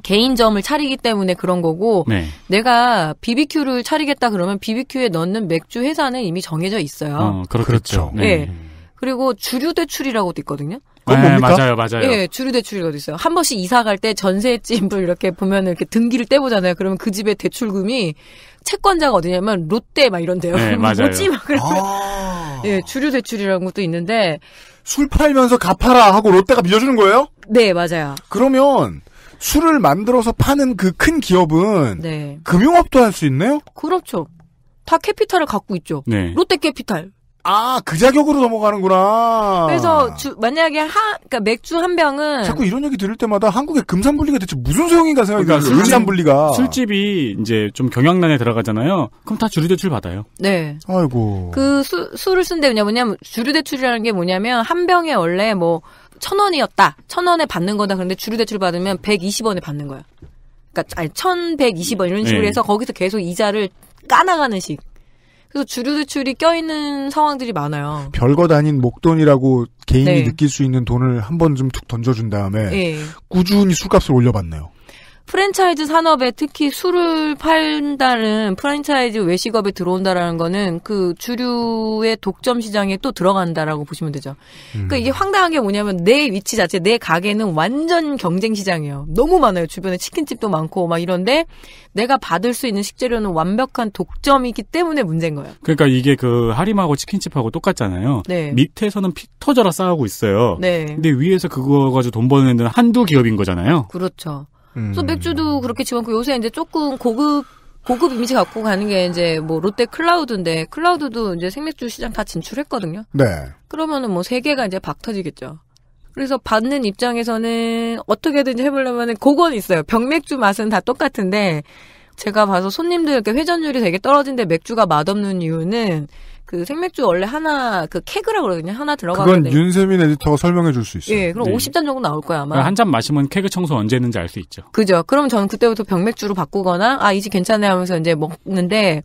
개인점을 차리기 때문에 그런 거고 네. 내가 BBQ를 차리겠다 그러면 BBQ에 넣는 맥주 회사는 이미 정해져 있어요. 어, 그렇겠죠. 네. 네. 그리고 주류 대출이라고도 있거든요. 그건 네, 뭡니까? 맞아요, 맞아요. 예, 주류 대출이 어디 있어요. 한 번씩 이사 갈 때 전세 집을 이렇게 보면 이렇게 등기를 떼보잖아요. 그러면 그 집의 대출금이 채권자가 어디냐면 롯데 막 이런데요. 네, (laughs) 뭐 맞아요. 롯지 막 그런. 아~ 예, 주류 대출이라는 것도 있는데 술 팔면서 갚아라 하고 롯데가 빌려주는 거예요? 네, 맞아요. 그러면 술을 만들어서 파는 그 큰 기업은 네. 금융업도 할 수 있네요? 그렇죠. 다 캐피탈을 갖고 있죠. 네. 롯데캐피탈, 아, 그 자격으로 넘어가는구나. 그래서 주, 만약에 한 그러니까 맥주 한 병은 자꾸 이런 얘기 들을 때마다 한국의 금산분리가 대체 무슨 소용인가 생각이 들어요. 그러니까 금산분리가 술집이 이제 좀 경영난에 들어가잖아요. 그럼 다 주류 대출 받아요. 네. 아이고. 그 수, 술을 쓴데 뭐냐면 주류 대출이라는 게 뭐냐면 한 병에 원래 뭐 천 원이었다. 천 원에 받는 거다. 그런데 주류 대출 받으면 120원에 받는 거야. 그러니까 아니 1120원 이런 식으로 네. 해서 거기서 계속 이자를 까나가는 식. 그래서 주류 대출이 껴있는 상황들이 많아요. 별것 아닌 목돈이라고 개인이 네. 느낄 수 있는 돈을 한 번 좀 툭 던져준 다음에 네. 꾸준히 술값을 올려봤네요. 프랜차이즈 산업에 특히 술을 판다는 프랜차이즈 외식업에 들어온다라는 거는 그 주류의 독점 시장에 또 들어간다라고 보시면 되죠. 그러니까 음. 그 이게 황당한 게 뭐냐면 내 위치 자체 내 가게는 완전 경쟁 시장이에요. 너무 많아요. 주변에 치킨집도 많고 막 이런데 내가 받을 수 있는 식재료는 완벽한 독점이기 때문에 문제인 거예요. 그러니까 이게 그 하림하고 치킨집하고 똑같잖아요. 네. 밑에서는 피 터져라 싸우고 있어요. 네. 근데 위에서 그거 가지고 돈 버는 애들은 한두 기업인 거잖아요. 그렇죠. 음. 그래서 맥주도 그렇게 지원고 요새 이제 조금 고급 고급 이미지 갖고 가는 게 이제 뭐 롯데 클라우드인데 클라우드도 이제 생맥주 시장 다 진출했거든요. 네. 그러면은 뭐 세계가 이제 박 터지겠죠. 그래서 받는 입장에서는 어떻게든 지 해보려면은 그건 있어요. 병맥주 맛은 다 똑같은데 제가 봐서 손님들 이렇게 회전율이 되게 떨어진데 맥주가 맛없는 이유는 그 생맥주 원래 하나 그 케그라 그러거든요. 하나 들어가면 그건 윤세민 에디터가 설명해 줄 수 있어요. 예, 그럼 네. 예. 50잔 정도 나올 거야 아마. 한 잔 마시면 케그 청소 언제 했는지 알 수 있죠. 그죠. 그럼 저는 그때부터 병맥주로 바꾸거나 아이집 괜찮네 하면서 이제 먹는데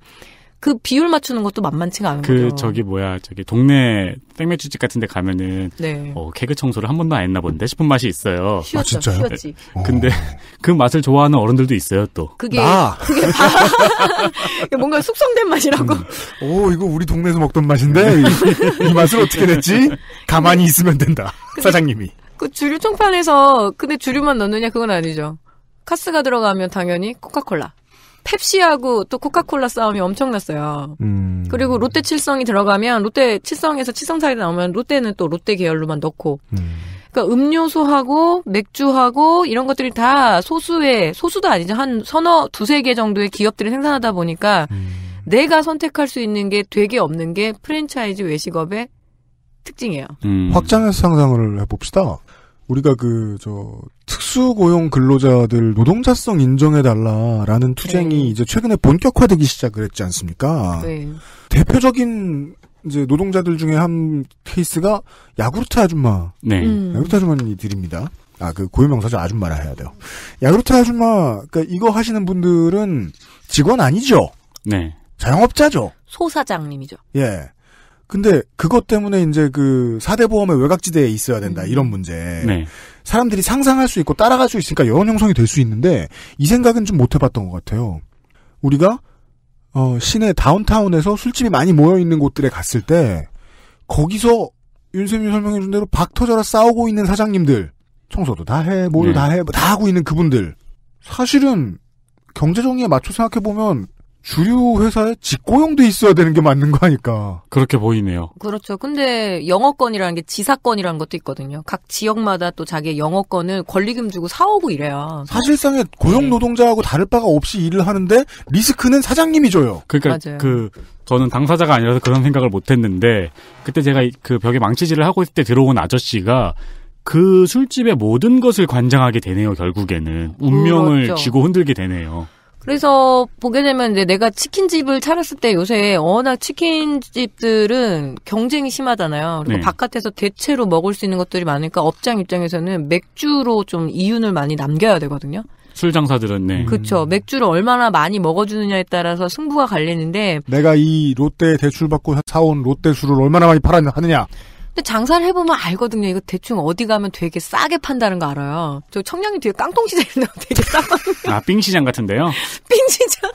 그 비율 맞추는 것도 만만치가 않은 그 거죠. 그 저기 뭐야 저기 동네 생맥주집 같은데 가면은 네. 어, 개그 청소를 한 번도 안 했나 본데 싶은 맛이 있어요. 아, 쉬웠죠, 아, 진짜요? 쉬웠지. 어. 근데 (laughs) 그 맛을 좋아하는 어른들도 있어요 또. 그게 나. 그게 (laughs) 뭔가 숙성된 맛이라고. 음. 오 이거 우리 동네에서 먹던 맛인데 이, 이 맛을 어떻게 냈지? 가만히 있으면 된다 사장님이. 그 주류 총판에서 근데 주류만 넣느냐 그건 아니죠. 카스가 들어가면 당연히 코카콜라. 펩시하고 또 코카콜라 싸움이 엄청났어요. 음. 그리고 롯데 칠성이 들어가면 롯데 칠성에서 칠성 사이다 나오면 롯데는 또 롯데 계열로만 넣고. 음. 그러니까 음료수하고 맥주하고 이런 것들이 다 소수의 소수도 아니죠. 한 서너 두세 개 정도의 기업들이 생산하다 보니까 음. 내가 선택할 수 있는 게 되게 없는 게 프랜차이즈 외식업의 특징이에요. 음. 확장해서 상상을 해봅시다. 우리가 그저 특수고용 근로자들 노동자성 인정해달라라는 투쟁이 네. 이제 최근에 본격화되기 시작을 했지 않습니까? 네. 대표적인 이제 노동자들 중에 한 케이스가 야구르트 아줌마. 네. 음. 야구르트 아줌마들입니다. 님 아, 그 고유명사죠. 아줌마라 해야 돼요. 야구르트 아줌마, 그니까 이거 하시는 분들은 직원 아니죠? 네. 자영업자죠? 소사장님이죠. 예. 근데 그것 때문에 이제 그 사대보험의 외곽지대에 있어야 된다. 음. 이런 문제. 네. 사람들이 상상할 수 있고 따라갈 수 있으니까 여론 형성이 될 수 있는데 이 생각은 좀 못 해봤던 것 같아요. 우리가 어, 시내 다운타운에서 술집이 많이 모여 있는 곳들에 갔을 때 거기서 윤쌤이 설명해준 대로 박 터져라 싸우고 있는 사장님들 청소도 다 해, 모두 네. 다 해, 다 하고 있는 그분들 사실은 경제정의에 맞춰 생각해 보면 주류 회사에 직고용도 있어야 되는 게 맞는 거 아닐까. 그렇게 보이네요. 그렇죠. 근데 영어권이라는 게 지사권이라는 것도 있거든요. 각 지역마다 또 자기의 영어권을 권리금 주고 사오고 이래요 사실상의 고용 네. 노동자하고 다를 바가 없이 일을 하는데 리스크는 사장님이 줘요. 그러니까 맞아요. 그 저는 당사자가 아니라서 그런 생각을 못 했는데 그때 제가 그 벽에 망치질을 하고 있을 때 들어온 아저씨가 그 술집의 모든 것을 관장하게 되네요, 결국에는. 운명을 그렇죠. 쥐고 흔들게 되네요. 그래서 보게 되면 이제 내가 치킨집을 차렸을 때 요새 워낙 치킨집들은 경쟁이 심하잖아요. 그리고 네. 바깥에서 대체로 먹을 수 있는 것들이 많으니까 업장 입장에서는 맥주로 좀 이윤을 많이 남겨야 되거든요. 술 장사들은 네. 그렇죠. 맥주를 얼마나 많이 먹어주느냐에 따라서 승부가 갈리는데 내가 이 롯데 대출 받고 사온 롯데 술을 얼마나 많이 팔았느냐 하느냐. 근데 장사를 해보면 알거든요. 이거 대충 어디 가면 되게 싸게 판다는 거 알아요. 저 청량리 뒤에 깡통시장 있는데 (laughs) 되게 싸거든요. 아, 빙시장 같은데요? (laughs) 빙시장?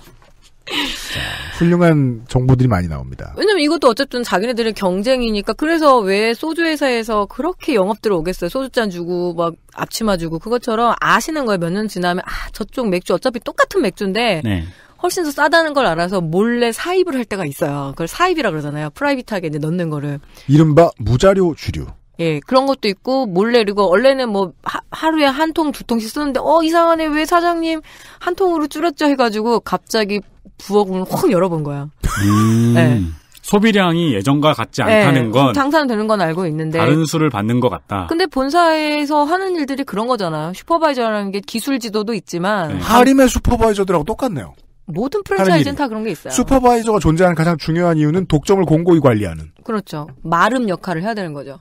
자, 훌륭한 정보들이 많이 나옵니다. 왜냐면 이것도 어쨌든 자기네들은 경쟁이니까 그래서 왜 소주 회사에서 그렇게 영업 들어오겠어요. 소주잔 주고 막 앞치마 주고 그것처럼 아시는 거예요. 몇 년 지나면 아 저쪽 맥주 어차피 똑같은 맥주인데 네. 훨씬 더 싸다는 걸 알아서 몰래 사입을 할 때가 있어요. 그걸 사입이라 그러잖아요. 프라이빗하게 이제 넣는 거를. 이른바 무자료 주류. 예, 그런 것도 있고, 몰래, 그리고 원래는 뭐, 하, 루에 한 통, 두 통씩 쓰는데, 어, 이상하네, 왜 사장님 한 통으로 줄였죠? 해가지고, 갑자기 부엌문을 확 열어본 거야. 음. 네. 소비량이 예전과 같지 예, 않다는 네, 건 장사는 되는 건 알고 있는데 다른 수를 받는 것 같다. 근데 본사에서 하는 일들이 그런 거잖아요. 슈퍼바이저라는 게 기술 지도도 있지만 네. 하림의 슈퍼바이저들하고 똑같네요. 모든 프랜차이즈는 다 그런 게 있어요. 슈퍼바이저가 존재하는 가장 중요한 이유는 독점을 공고히 관리하는. 그렇죠. 마름 역할을 해야 되는 거죠.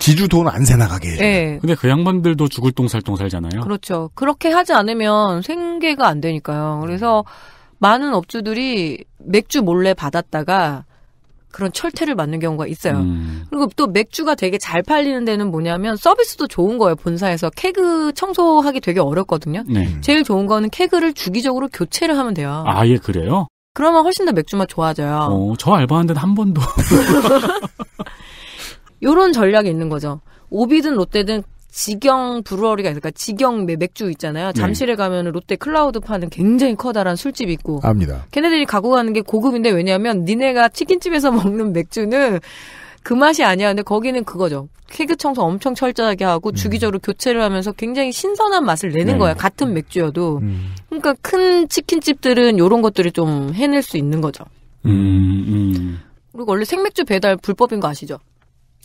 지주 돈 안 새나가게 해 네. 근데 그 양반들도 죽을 똥 살똥 살잖아요. 그렇죠. 그렇게 하지 않으면 생계가 안 되니까요. 그래서 많은 업주들이 맥주 몰래 받았다가 그런 철퇴를 맞는 경우가 있어요. 음. 그리고 또 맥주가 되게 잘 팔리는 데는 뭐냐면 서비스도 좋은 거예요. 본사에서 케그 청소하기 되게 어렵거든요. 네. 제일 좋은 거는 케그를 주기적으로 교체를 하면 돼요. 아예 그래요? 그러면 훨씬 더 맥주 맛 좋아져요. 어, 저 알바한 데는 한 번도. (laughs) 요런 전략이 있는 거죠. 오비든 롯데든 지경 브루어리가 있러니까 지경 맥주 있잖아요. 잠실에 네. 가면 롯데 클라우드 파는 굉장히 커다란 술집 있고. 압니다. 걔네들이 가고 가는 게 고급인데 왜냐하면 니네가 치킨집에서 (laughs) 먹는 맥주는 그 맛이 아니야. 근데 거기는 그거죠. 케그 청소 엄청 철저하게 하고 음. 주기적으로 교체를 하면서 굉장히 신선한 맛을 내는 네. 거야. 같은 맥주여도. 음. 그러니까 큰 치킨집들은 이런 것들이좀 해낼 수 있는 거죠. 음, 음, 그리고 원래 생맥주 배달 불법인 거 아시죠?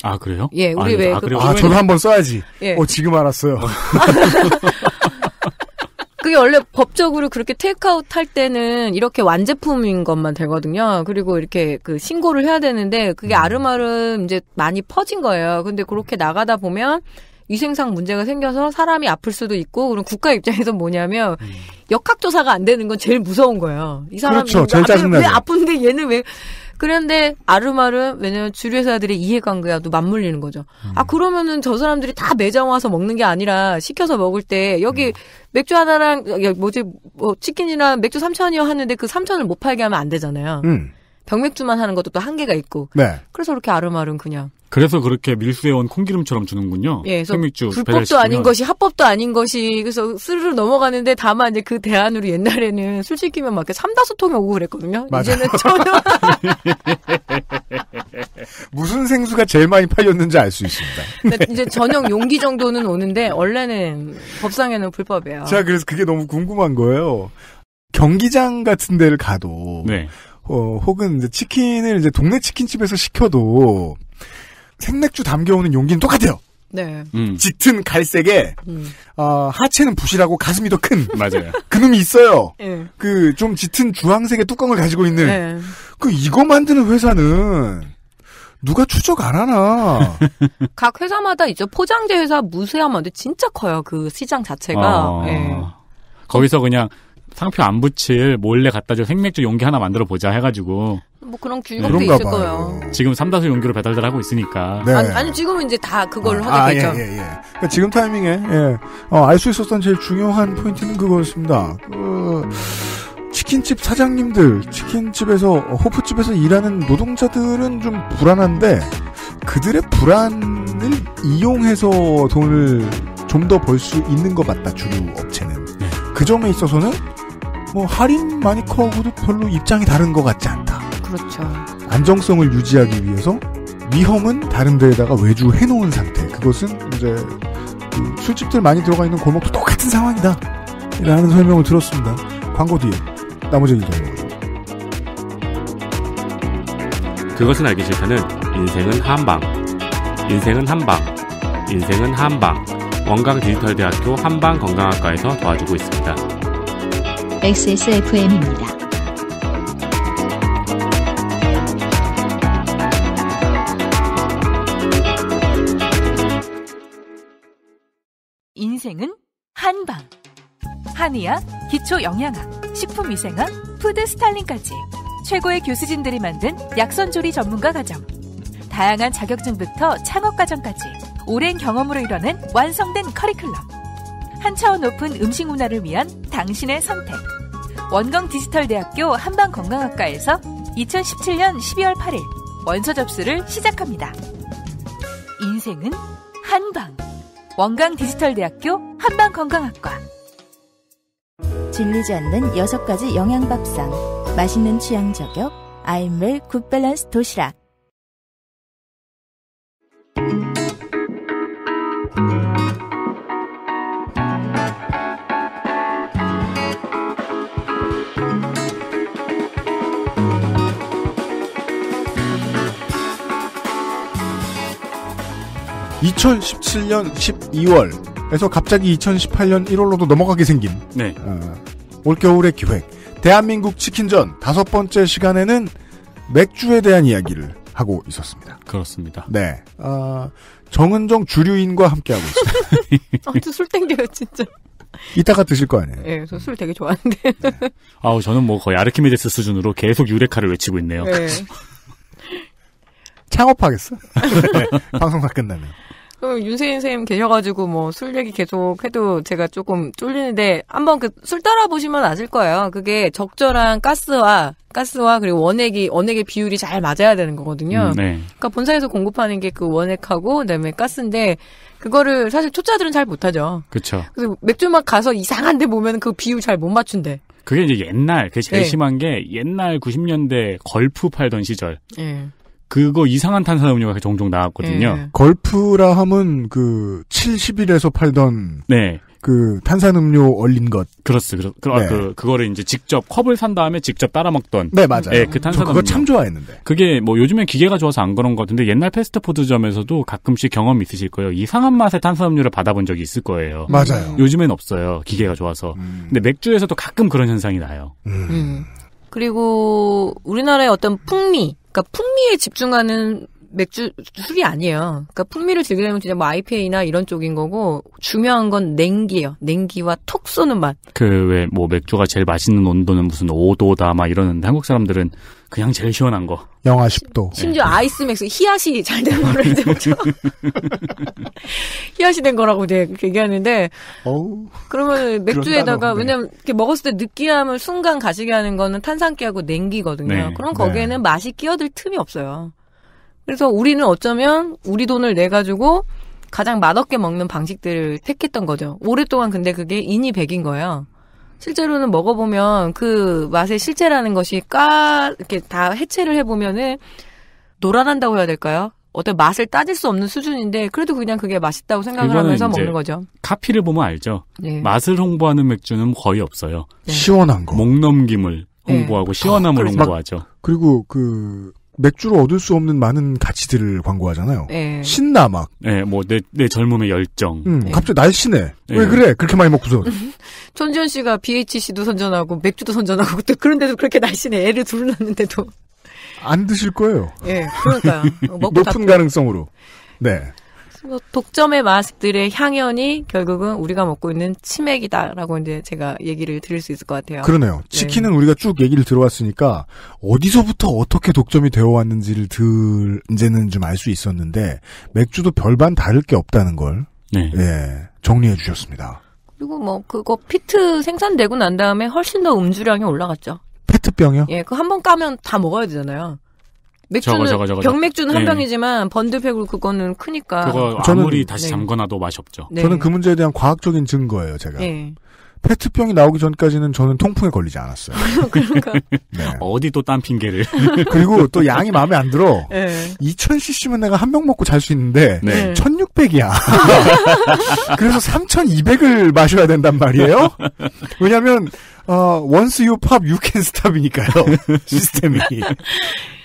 아 그래요? 예, 우리 왜? 아, 그 아, 저도 한번 써야지. 예. 어, 지금 알았어요. 어. (laughs) 그게 원래 법적으로 그렇게 테이크아웃 할 때는 이렇게 완제품인 것만 되거든요. 그리고 이렇게 그 신고를 해야 되는데 그게 음. 아름아름 이제 많이 퍼진 거예요. 근데 그렇게 나가다 보면 위생상 문제가 생겨서 사람이 아플 수도 있고 그럼 국가 입장에서 뭐냐면 음. 역학조사가 안 되는 건 제일 무서운 거예요. 이 사람이 그렇죠. 제일 짜증나죠. 아, 왜 아픈데 얘는 왜 그런데 아름아름 왜냐면 주류 회사들의 이해관계와도 맞물리는 거죠. 음. 아 그러면은 저 사람들이 다 매장 와서 먹는 게 아니라 시켜서 먹을 때 여기 음. 맥주 하나랑 뭐지 뭐 치킨이랑 맥주 3천이요 하는데 그 3천을 못 팔게 하면 안 되잖아요. 음. 병맥주만 하는 것도 또 한계가 있고. 네. 그래서 그렇게 아름아름 그냥. 그래서 그렇게 밀수해온 콩기름처럼 주는군요. 예, 그래서 생맥주 불법도 아닌 것이 합법도 아닌 것이 그래서 스르르 넘어가는데 다만 이제 그 대안으로 옛날에는 솔직히면 막 삼다수통이 오고 그랬거든요. 맞아. 이제는 전혀 (laughs) 무슨 생수가 제일 많이 팔렸는지 알 수 있습니다. 네. 이제 저녁 용기 정도는 오는데 원래는 법상에는 불법이에요. 자, 그래서 그게 너무 궁금한 거예요. 경기장 같은 데를 가도 네. 어, 혹은 이제 치킨을 이제 동네 치킨집에서 시켜도 생맥주 담겨오는 용기는 똑같아요. 네. 음. 짙은 갈색에 음. 어, 하체는 부실하고 가슴이 더 큰. 맞아요. 그놈이 있어요. 네. 예. 그좀 짙은 주황색의 뚜껑을 가지고 있는. 네. 그 이거 만드는 회사는 누가 추적 안 하나? (laughs) 각 회사마다 이제 포장재 회사 무쇠하면 데 진짜 커요. 그 시장 자체가. 아... 네. 거기서 그냥 상표 안 붙일 몰래 갖다 줘 생맥주 용기 하나 만들어 보자 해가지고 뭐 그런 균형도 네, 있을 봐요. 거예요. 지금 삼다수 용기로 배달들 하고 있으니까. 네. 아니, 아니, 지금은 이제 다 그걸 아, 하게 아, 되죠. 예, 예, 예. 그러니까 지금 타이밍에 예. 어, 알 수 있었던 제일 중요한 포인트는 그거였습니다. 그... 치킨집 사장님들, 치킨집에서 호프집에서 일하는 노동자들은 좀 불안한데 그들의 불안을 이용해서 돈을 좀 더 벌 수 있는 것 같다 주류 업체는. 네. 그 점에 있어서는 뭐 할인 마니커하고도 별로 입장이 다른 것 같지 않다. 그렇죠. 안정성을 유지하기 위해서 위험은 다른 데에다가 외주해 놓은 상태. 그것은 이제 그 술집들 많이 들어가 있는 골목도 똑같은 상황이다. 라는 설명을 들었습니다. 광고 뒤에 나머지 얘기 좀 그것은 알기 싫다는 인생은 한방. 인생은 한방. 인생은 한방. 원광 디지털대학교 한방건강학과에서 도와주고 있습니다. XSFM입니다. 인생은 한방. 한의학, 기초영양학, 식품위생학, 푸드스타일링까지 최고의 교수진들이 만든 약선조리 전문가 과정. 다양한 자격증부터 창업과정까지 오랜 경험으로 이뤄낸 완성된 커리큘럼. 한 차원 높은 음식 문화를 위한 당신의 선택. 원광 디지털대학교 한방건강학과에서 2017년 12월 8일 원서 접수를 시작합니다. 인생은 한방. 원광 디지털대학교 한방건강학과. 질리지 않는 여섯 가지 영양밥상. 맛있는 취향 저격. 아임웰 굿밸런스 도시락. 2017년 12월에서 갑자기 2018년 1월로도 넘어가게 생긴 네. 어, 올겨울의 기획 대한민국 치킨전 다섯 번째 시간에는 맥주에 대한 이야기를 하고 있었습니다. 그렇습니다. 네. 어, 정은정 주류인과 함께하고 있습니다. (laughs) 아술 땡겨요, 진짜. 이따가 드실 거 아니에요? 예, 네, 저술 되게 좋아하는데. 네. 아우, 저는 뭐 거의 아르키메데스 수준으로 계속 유레카를 외치고 있네요. 네. 창업하겠어? (laughs) 방송가 끝나면. 그럼 윤세인 선생님 계셔가지고 뭐 술 얘기 계속 해도 제가 조금 쫄리는데 한번 그 술 따라 보시면 아실 거예요. 그게 적절한 가스와 가스와 그리고 원액이 원액의 비율이 잘 맞아야 되는 거거든요. 음, 네. 그러니까 본사에서 공급하는 게 그 원액하고 그다음에 가스인데 그거를 사실 초짜들은 잘 못하죠. 그렇죠. 그래서 맥주만 가서 이상한데 보면 그 비율 잘 못 맞춘대. 그게 이제 옛날 그게 제일 네. 심한 게 옛날 90년대 걸프 팔던 시절. 네. 그거 이상한 탄산음료가 종종 나왔거든요. 네. 걸프라 함은 그 70일에서 팔던 네. 그 탄산음료 얼린 것. 그렇스 그렇, 그, 네. 그, 그거를 이제 직접 컵을 산 다음에 직접 따라 먹던. 네, 맞아요. 네, 그 탄산음료. 그거 참 좋아했는데. 그게 뭐 요즘엔 기계가 좋아서 안 그런 것 같은데 옛날 패스트푸드점에서도 가끔씩 경험 있으실 거예요. 이상한 맛의 탄산음료를 받아본 적이 있을 거예요. 맞아요. 요즘엔 없어요. 기계가 좋아서. 음. 근데 맥주에서도 가끔 그런 현상이 나요. 음. 음. 그리고 우리나라의 어떤 풍미, 그러니까 풍미에 집중하는 맥주 술이 아니에요. 그러니까 풍미를 즐기려면 진짜 뭐 IPA나 이런 쪽인 거고 중요한 건 냉기예요. 냉기와 톡 쏘는 맛. 그 왜 뭐 맥주가 제일 맛있는 온도는 무슨 5도다 막 이러는데 한국 사람들은 그냥 제일 시원한 거. 영하 10도. 심지어 네. 아이스맥스 히앗이 잘 된 거를 이제 (laughs) 히앗이 된 거라고 이제 얘기하는데. 어우, 그러면 맥주에다가 왜냐면 이렇게 먹었을 때 느끼함을 순간 가시게 하는 거는 탄산기하고 냉기거든요. 네. 그럼 거기에는 네. 맛이 끼어들 틈이 없어요. 그래서 우리는 어쩌면 우리 돈을 내 가지고 가장 맛없게 먹는 방식들을 택했던 거죠. 오랫동안 근데 그게 인이 백인 거예요. 실제로는 먹어보면 그 맛의 실제라는 것이 까 이렇게 다 해체를 해보면은 노란한다고 해야 될까요? 어떤 맛을 따질 수 없는 수준인데 그래도 그냥 그게 맛있다고 생각을 하면서 먹는 거죠. 카피를 보면 알죠. 네. 맛을 홍보하는 맥주는 거의 없어요. 네. 시원한 거. 목넘김을 네. 홍보하고 네. 시원함을 어, 홍보하죠. 그리고 그 맥주를 얻을 수 없는 많은 가치들을 광고하잖아요. 예. 네. 신나 뭐 막. 네, 뭐내내 내 젊음의 열정. 음, 네. 갑자기 날씬해. 네. 왜 그래? 그렇게 많이 먹고서. 전지현 (laughs) 씨가 BHC도 선전하고 맥주도 선전하고 또 그런데도 그렇게 날씬해. 애를 둘러놨는데도. 안 드실 거예요. 예, 그러니까요. (laughs) 높은 가능성으로. 네. 뭐 독점의 마스들의 향연이 결국은 우리가 먹고 있는 치맥이다라고 이제 제가 얘기를 드릴 수 있을 것 같아요. 그러네요. 네. 치킨은 네. 우리가 쭉 얘기를 들어왔으니까 어디서부터 어떻게 독점이 되어 왔는지를 들 이제는 좀 알 수 있었는데 맥주도 별반 다를 게 없다는 걸 네. 예, 정리해 주셨습니다. 그리고 뭐 그거 피트 생산되고 난 다음에 훨씬 더 음주량이 올라갔죠. 페트병이요? 예, 그한번 까면 다 먹어야 되잖아요. 맥주는 저거, 저거, 저거, 병맥주는 한 예. 병이지만 번드팩으로 그거는 크니까. 그거 아무리 저는, 다시 네. 잠궈놔도 맛이 없죠. 네. 저는 그 문제에 대한 과학적인 증거예요, 제가. 예. 페트병이 나오기 전까지는 저는 통풍에 걸리지 않았어요. (laughs) 그러니까. 네. 어디 또 딴 핑계를. (laughs) 그리고 또 양이 마음에 안 들어. 네. 예. 2000cc면 내가 한 병 먹고 잘 수 있는데 네. 1600이야. (laughs) 그래서 3200을 마셔야 된단 말이에요. 왜냐면 어, once you pop you can stop이니까요. 시스템이.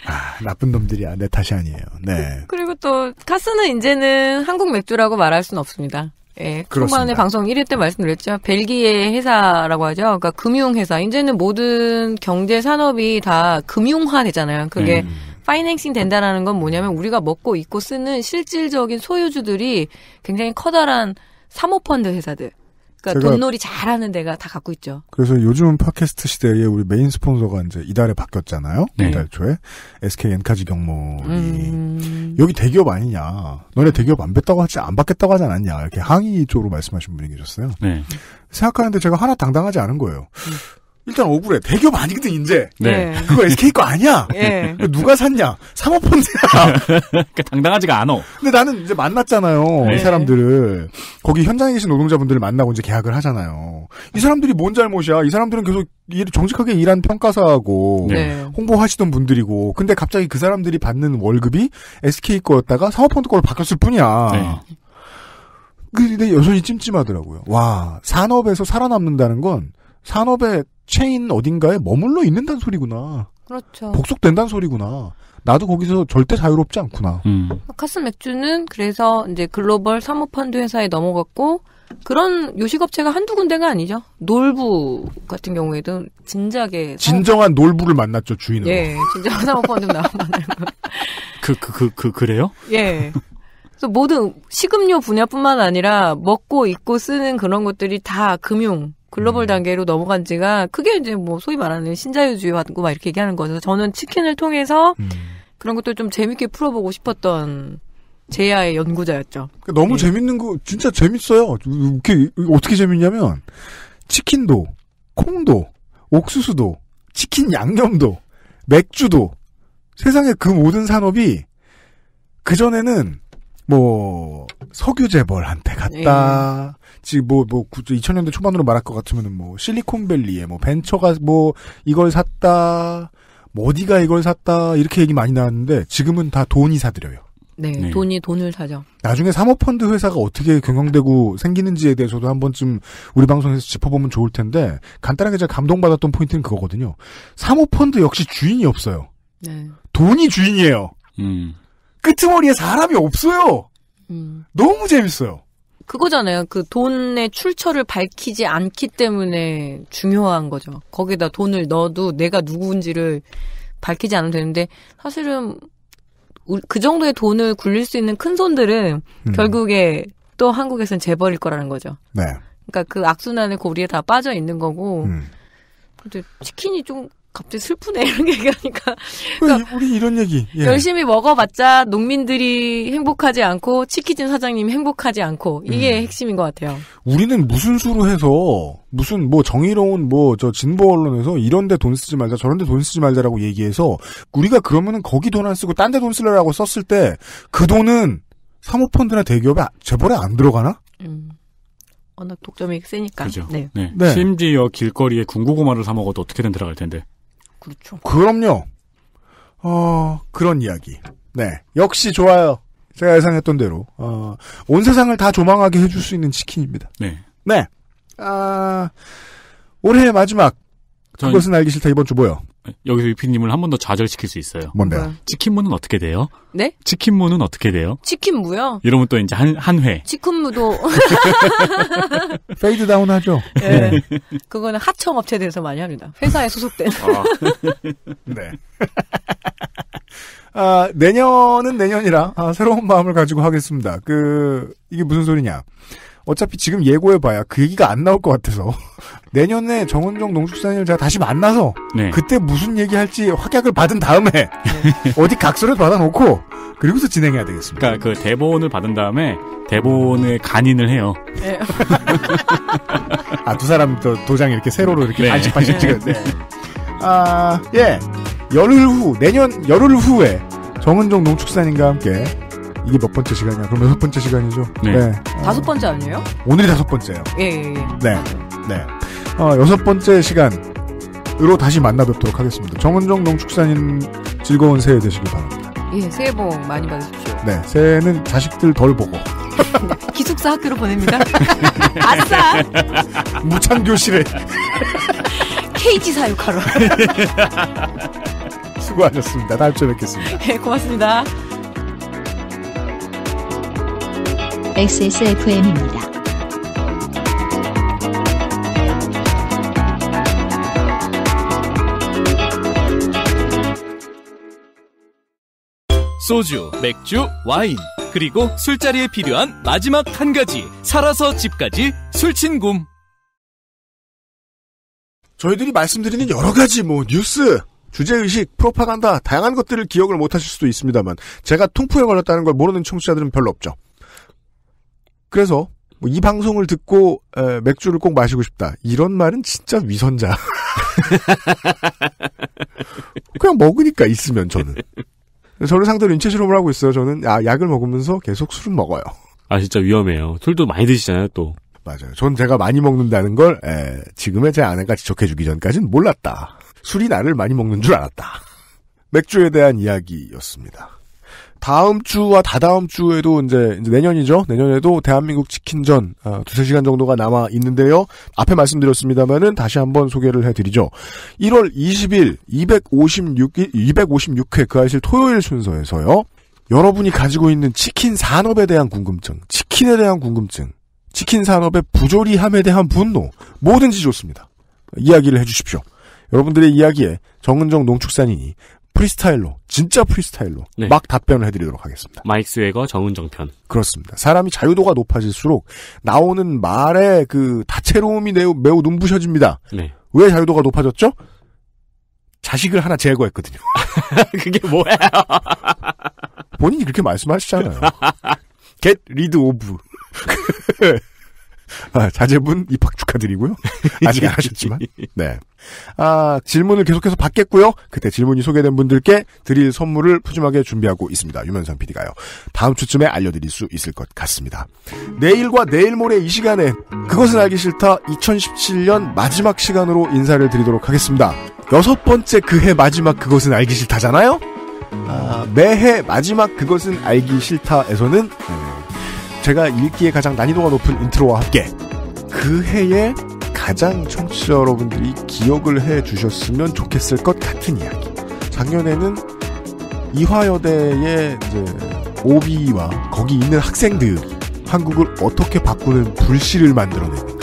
아, 나쁜 놈들이야. 내 탓이 아니에요. 네. (laughs) 그리고 또 카스는 이제는 한국 맥주라고 말할 수는 없습니다. 예, 그만의 방송 1회 때 말씀드렸죠. 벨기에 회사라고 하죠. 그러니까 금융회사. 이제는 모든 경제 산업이 다 금융화 되잖아요. 그게 음. 파이낸싱 된다라는 건 뭐냐면 우리가 먹고 있고 쓰는 실질적인 소유주들이 굉장히 커다란 사모펀드 회사들. 그러니까 돈놀이 잘하는 데가 다 갖고 있죠. 그래서 요즘 팟캐스트 시대에 우리 메인 스폰서가 이제 이달에 바뀌었잖아요. 네. 이달 초에 SK 엔카지 경몰이 음... 여기 대기업 아니냐? 너네 대기업 안 뺐다고 하지 안 받겠다고 하지 않았냐? 이렇게 항의 쪽으로 말씀하신 분이 계셨어요. 네. 생각하는데 제가 하나 당당하지 않은 거예요. 음. 일단 억울해. 대기업 아니거든, 이제. 네. 네. 그거 SK 거 아니야. 네. 누가 샀냐? 사모펀드야. (laughs) 그러니까 당당하지가 않어 근데 나는 이제 만났잖아요. 네. 이 사람들을. 거기 현장에 계신 노동자분들을 만나고 이제 계약을 하잖아요. 이 사람들이 뭔 잘못이야? 이 사람들은 계속 일, 정직하게 일한 평가사하고 네. 홍보하시던 분들이고. 근데 갑자기 그 사람들이 받는 월급이 SK 거였다가 사모펀드 거로 바뀌었을 뿐이야. 네. 근데 여전히 찜찜하더라고요. 와, 산업에서 살아남는다는 건 산업의 체인 어딘가에 머물러 있는단 소리구나. 그렇죠. 복속된단 소리구나. 나도 거기서 절대 자유롭지 않구나. 음. 카스 맥주는 그래서 이제 글로벌 사모펀드 회사에 넘어갔고 그런 요식업체가 한두 군데가 아니죠. 놀부 같은 경우에도 진작에 진정한 사업... 놀부를 만났죠 주인은. 예, 진정한 사모펀드 나오는 그그 그 그 그, 그래요? 예. 그래서 모든 식음료 분야뿐만 아니라 먹고 입고 쓰는 그런 것들이 다 금융 글로벌 음. 단계로 넘어간 지가 크게 이제 뭐 소위 말하는 신자유주의하고 막 이렇게 얘기하는 거죠. 저는 치킨을 통해서 음. 그런 것도 좀 재밌게 풀어보고 싶었던 제야의 연구자였죠. 그 너무 네. 재밌는 거 진짜 재밌어요. 이렇게 어떻게 재밌냐면 치킨도 콩도 옥수수도 치킨 양념도 맥주도 세상의 그 모든 산업이 그 전에는 뭐 석유 재벌한테 갔다 네. 지금 뭐, 뭐, 2000년대 초반으로 말할 것 같으면은 뭐, 실리콘밸리에 뭐, 벤처가 뭐, 이걸 샀다, 뭐 어디가 이걸 샀다, 이렇게 얘기 많이 나왔는데, 지금은 다 돈이 사들여요. 네, 네, 돈이 돈을 사죠. 나중에 사모펀드 회사가 어떻게 경영되고 생기는지에 대해서도 한 번쯤 우리 방송에서 짚어보면 좋을 텐데 간단하게 제가 감동받았던 포인트는 그거거든요. 사모펀드 역시 주인이 없어요. 네. 돈이 주인이에요. 음. 끄트머리에 사람이 없어요. 음. 너무 재밌어요. 그거잖아요. 그 돈의 출처를 밝히지 않기 때문에 중요한 거죠. 거기다 돈을 넣어도 내가 누구인지를 밝히지 않으면 되는데 사실은 그 정도의 돈을 굴릴 수 있는 큰 손들은 음. 결국에 또 한국에선 재벌일 거라는 거죠. 네. 그러니까 그 악순환의 고리에 다 빠져 있는 거고. 음. 근데 치킨이 좀 갑자기 슬프네 (laughs) 이런 얘기하니까 그러니까 우리 이런 얘기 예. 열심히 먹어봤자 농민들이 행복하지 않고 치킨집 사장님 행복하지 않고 이게 음. 핵심인 것 같아요. 우리는 무슨 수로 해서 무슨 뭐 정의로운 뭐 저 진보 언론에서 이런데 돈 쓰지 말자 저런데 돈 쓰지 말자라고 얘기해서 우리가 그러면은 거기 돈 안 쓰고 딴 데돈 쓰려라고 썼을 때 그 돈은 사모펀드나 대기업에 아, 재벌에 안 들어가나? 음. 워낙 독점이 세니까. 그죠. 네. 네. 네. 심지어 길거리에 군고구마를 사 먹어도 어떻게든 들어갈 텐데. 그렇죠. 그럼요. 어, 그런 이야기. 네. 역시 좋아요. 제가 예상했던 대로. 어, 온 세상을 다 조망하게 해줄 수 있는 치킨입니다. 네. 네. 아, 올해 마지막. 그것은 알기 싫다 이번 주 뭐요? 여기서 유피님을 한 번 더 좌절시킬 수 있어요. 뭔데요? 치킨무는 어떻게 돼요? 네? 치킨무는 어떻게 돼요? 치킨무요? 이러면 또 이제 한, 한 회. 치킨무도. (laughs) 페이드 다운 하죠? 네. 네. 그거는 하청업체에대해서 많이 합니다. 회사에 소속된. 아. (laughs) 네. (laughs) 아, 내년은 내년이라, 아, 새로운 마음을 가지고 하겠습니다. 그, 이게 무슨 소리냐. 어차피 지금 예고해봐야 그 얘기가 안 나올 것 같아서 내년에 정은정 농축산인을 제가 다시 만나서 네. 그때 무슨 얘기할지 확약을 받은 다음에 (laughs) 어디 각서를 받아놓고 그리고서 진행해야 되겠습니다. 그러니까 그 대본을 받은 다음에 대본에 간인을 해요. 네. (laughs) 아두 사람 또 도장 이렇게 세로로 이렇게 네. 반씩 반씩 네. 찍었네. 네. 아 예. 열흘 후 내년 열흘 후에 정은종 농축산인과 함께 이게 몇 번째 시간이야? 그럼 여섯 번째 시간이죠? 네. 네. 다섯 번째 아니에요? 오늘이 다섯 번째예요. 예, 예, 예. 네. 네. 어, 여섯 번째 시간으로 다시 만나 뵙도록 하겠습니다. 정은정 농축산인 즐거운 새해 되시길 바랍니다. 예, 새해 복 많이 받으십시오. 네, 새해는 자식들 덜 보고. (laughs) 기숙사 학교로 보냅니다. (laughs) 아싸! 무창교실에. KG 사육하러. (laughs) 수고하셨습니다. 다음 주에 뵙겠습니다. 네, 고맙습니다. XSFM입니다. 소주, 맥주, 와인, 그리고 술자리에 필요한 마지막 한 가지, 살아서 집까지 술친굼. 저희들이 말씀드리는 여러 가지 뭐 뉴스, 주제의식, 프로파간다, 다양한 것들을 기억을 못하실 수도 있습니다만 제가 통풍에 걸렸다는 걸 모르는 청취자들은 별로 없죠. 그래서 뭐 이 방송을 듣고 맥주를 꼭 마시고 싶다. 이런 말은 진짜 위선자. (laughs) 그냥 먹으니까 있으면 저는. 네, 저를 상대로 인체 실험을 하고 있어요. 저는 야, 약을 먹으면서 계속 술은 먹어요. 아 진짜 위험해요. 술도 많이 드시잖아요, 또. 맞아요. 전 제가 많이 먹는다는 걸 에, 예, 지금의 제 아내가 지적해주기 전까지는 몰랐다. 술이 나를 많이 먹는 줄 알았다. 맥주에 대한 이야기였습니다. 다음 주와 다다음 주에도 이제, 이제 내년이죠. 내년에도 대한민국 치킨전 어, 두세 시간 정도가 남아 있는데요. 앞에 말씀드렸습니다만은 다시 한번 소개를 해드리죠. 1월 20일 256일 256회 그 아실 토요일 순서에서요. 여러분이 가지고 있는 치킨 산업에 대한 궁금증, 치킨에 대한 궁금증, 치킨 산업의 부조리함에 대한 분노, 뭐든지 좋습니다. 이야기를 해주십시오. 여러분들의 이야기에 정은정 농축산인이 프리스타일로 진짜 프리스타일로 네. 막 답변을 해드리도록 하겠습니다. 마이 스웨거 정은정 편 그렇습니다. 사람이 자유도가 높아질수록 나오는 말의 그 다채로움이 매우, 매우 눈부셔집니다. 네. 왜 자유도가 높아졌죠? 자식을 하나 제거했거든요. (laughs) 그게 뭐예요 본인이 그렇게 말씀하시잖아요. Get rid of. (laughs) 아, 자제분 입학 축하드리고요. (laughs) 아직 안 예. 하셨지만. 네. 아, 질문을 계속해서 받겠고요. 그때 질문이 소개된 분들께 드릴 선물을 푸짐하게 준비하고 있습니다. 유면상 PD가요. 다음 주쯤에 알려드릴 수 있을 것 같습니다. 내일과 내일 모레 이 시간에 그것은 알기 싫다 2017년 마지막 시간으로 인사를 드리도록 하겠습니다. 여섯 번째 그해 마지막 그것은 알기 싫다잖아요? 아, 매해 마지막 그것은 알기 싫다에서는 음, 제가 읽기에 가장 난이도가 높은 인트로와 함께 그 해에 가장 청취자 여러분들이 기억을 해 주셨으면 좋겠을 것 같은 이야기. 작년에는 이화여대의 이제 오비와 거기 있는 학생들이 한국을 어떻게 바꾸는 불씨를 만들어내는가,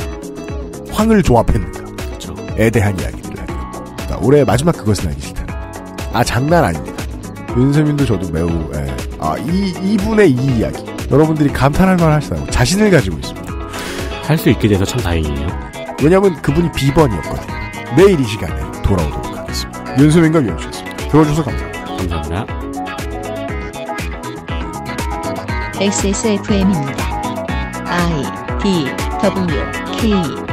황을 조합했는가, 그렇죠. 에 대한 이야기를 하죠. 자, 올해 마지막 그것은 아니 싫다. 아 장난 아닙니다. 윤세민도 저도 매우 에, 예. 아 이, 이분의 이 이야기 여러분들이 감탄할 만하시다고 자신을 가지고 있습니다. 할 수 있게 돼서 참 다행이에요. 왜냐하면 그분이 비번이었거든요. 내일 이 시간에 돌아오도록 하겠습니다. 윤수민과 유현수였습니다. 들어주셔서 감사합니다. 감사합니다. XSFM입니다. I D W K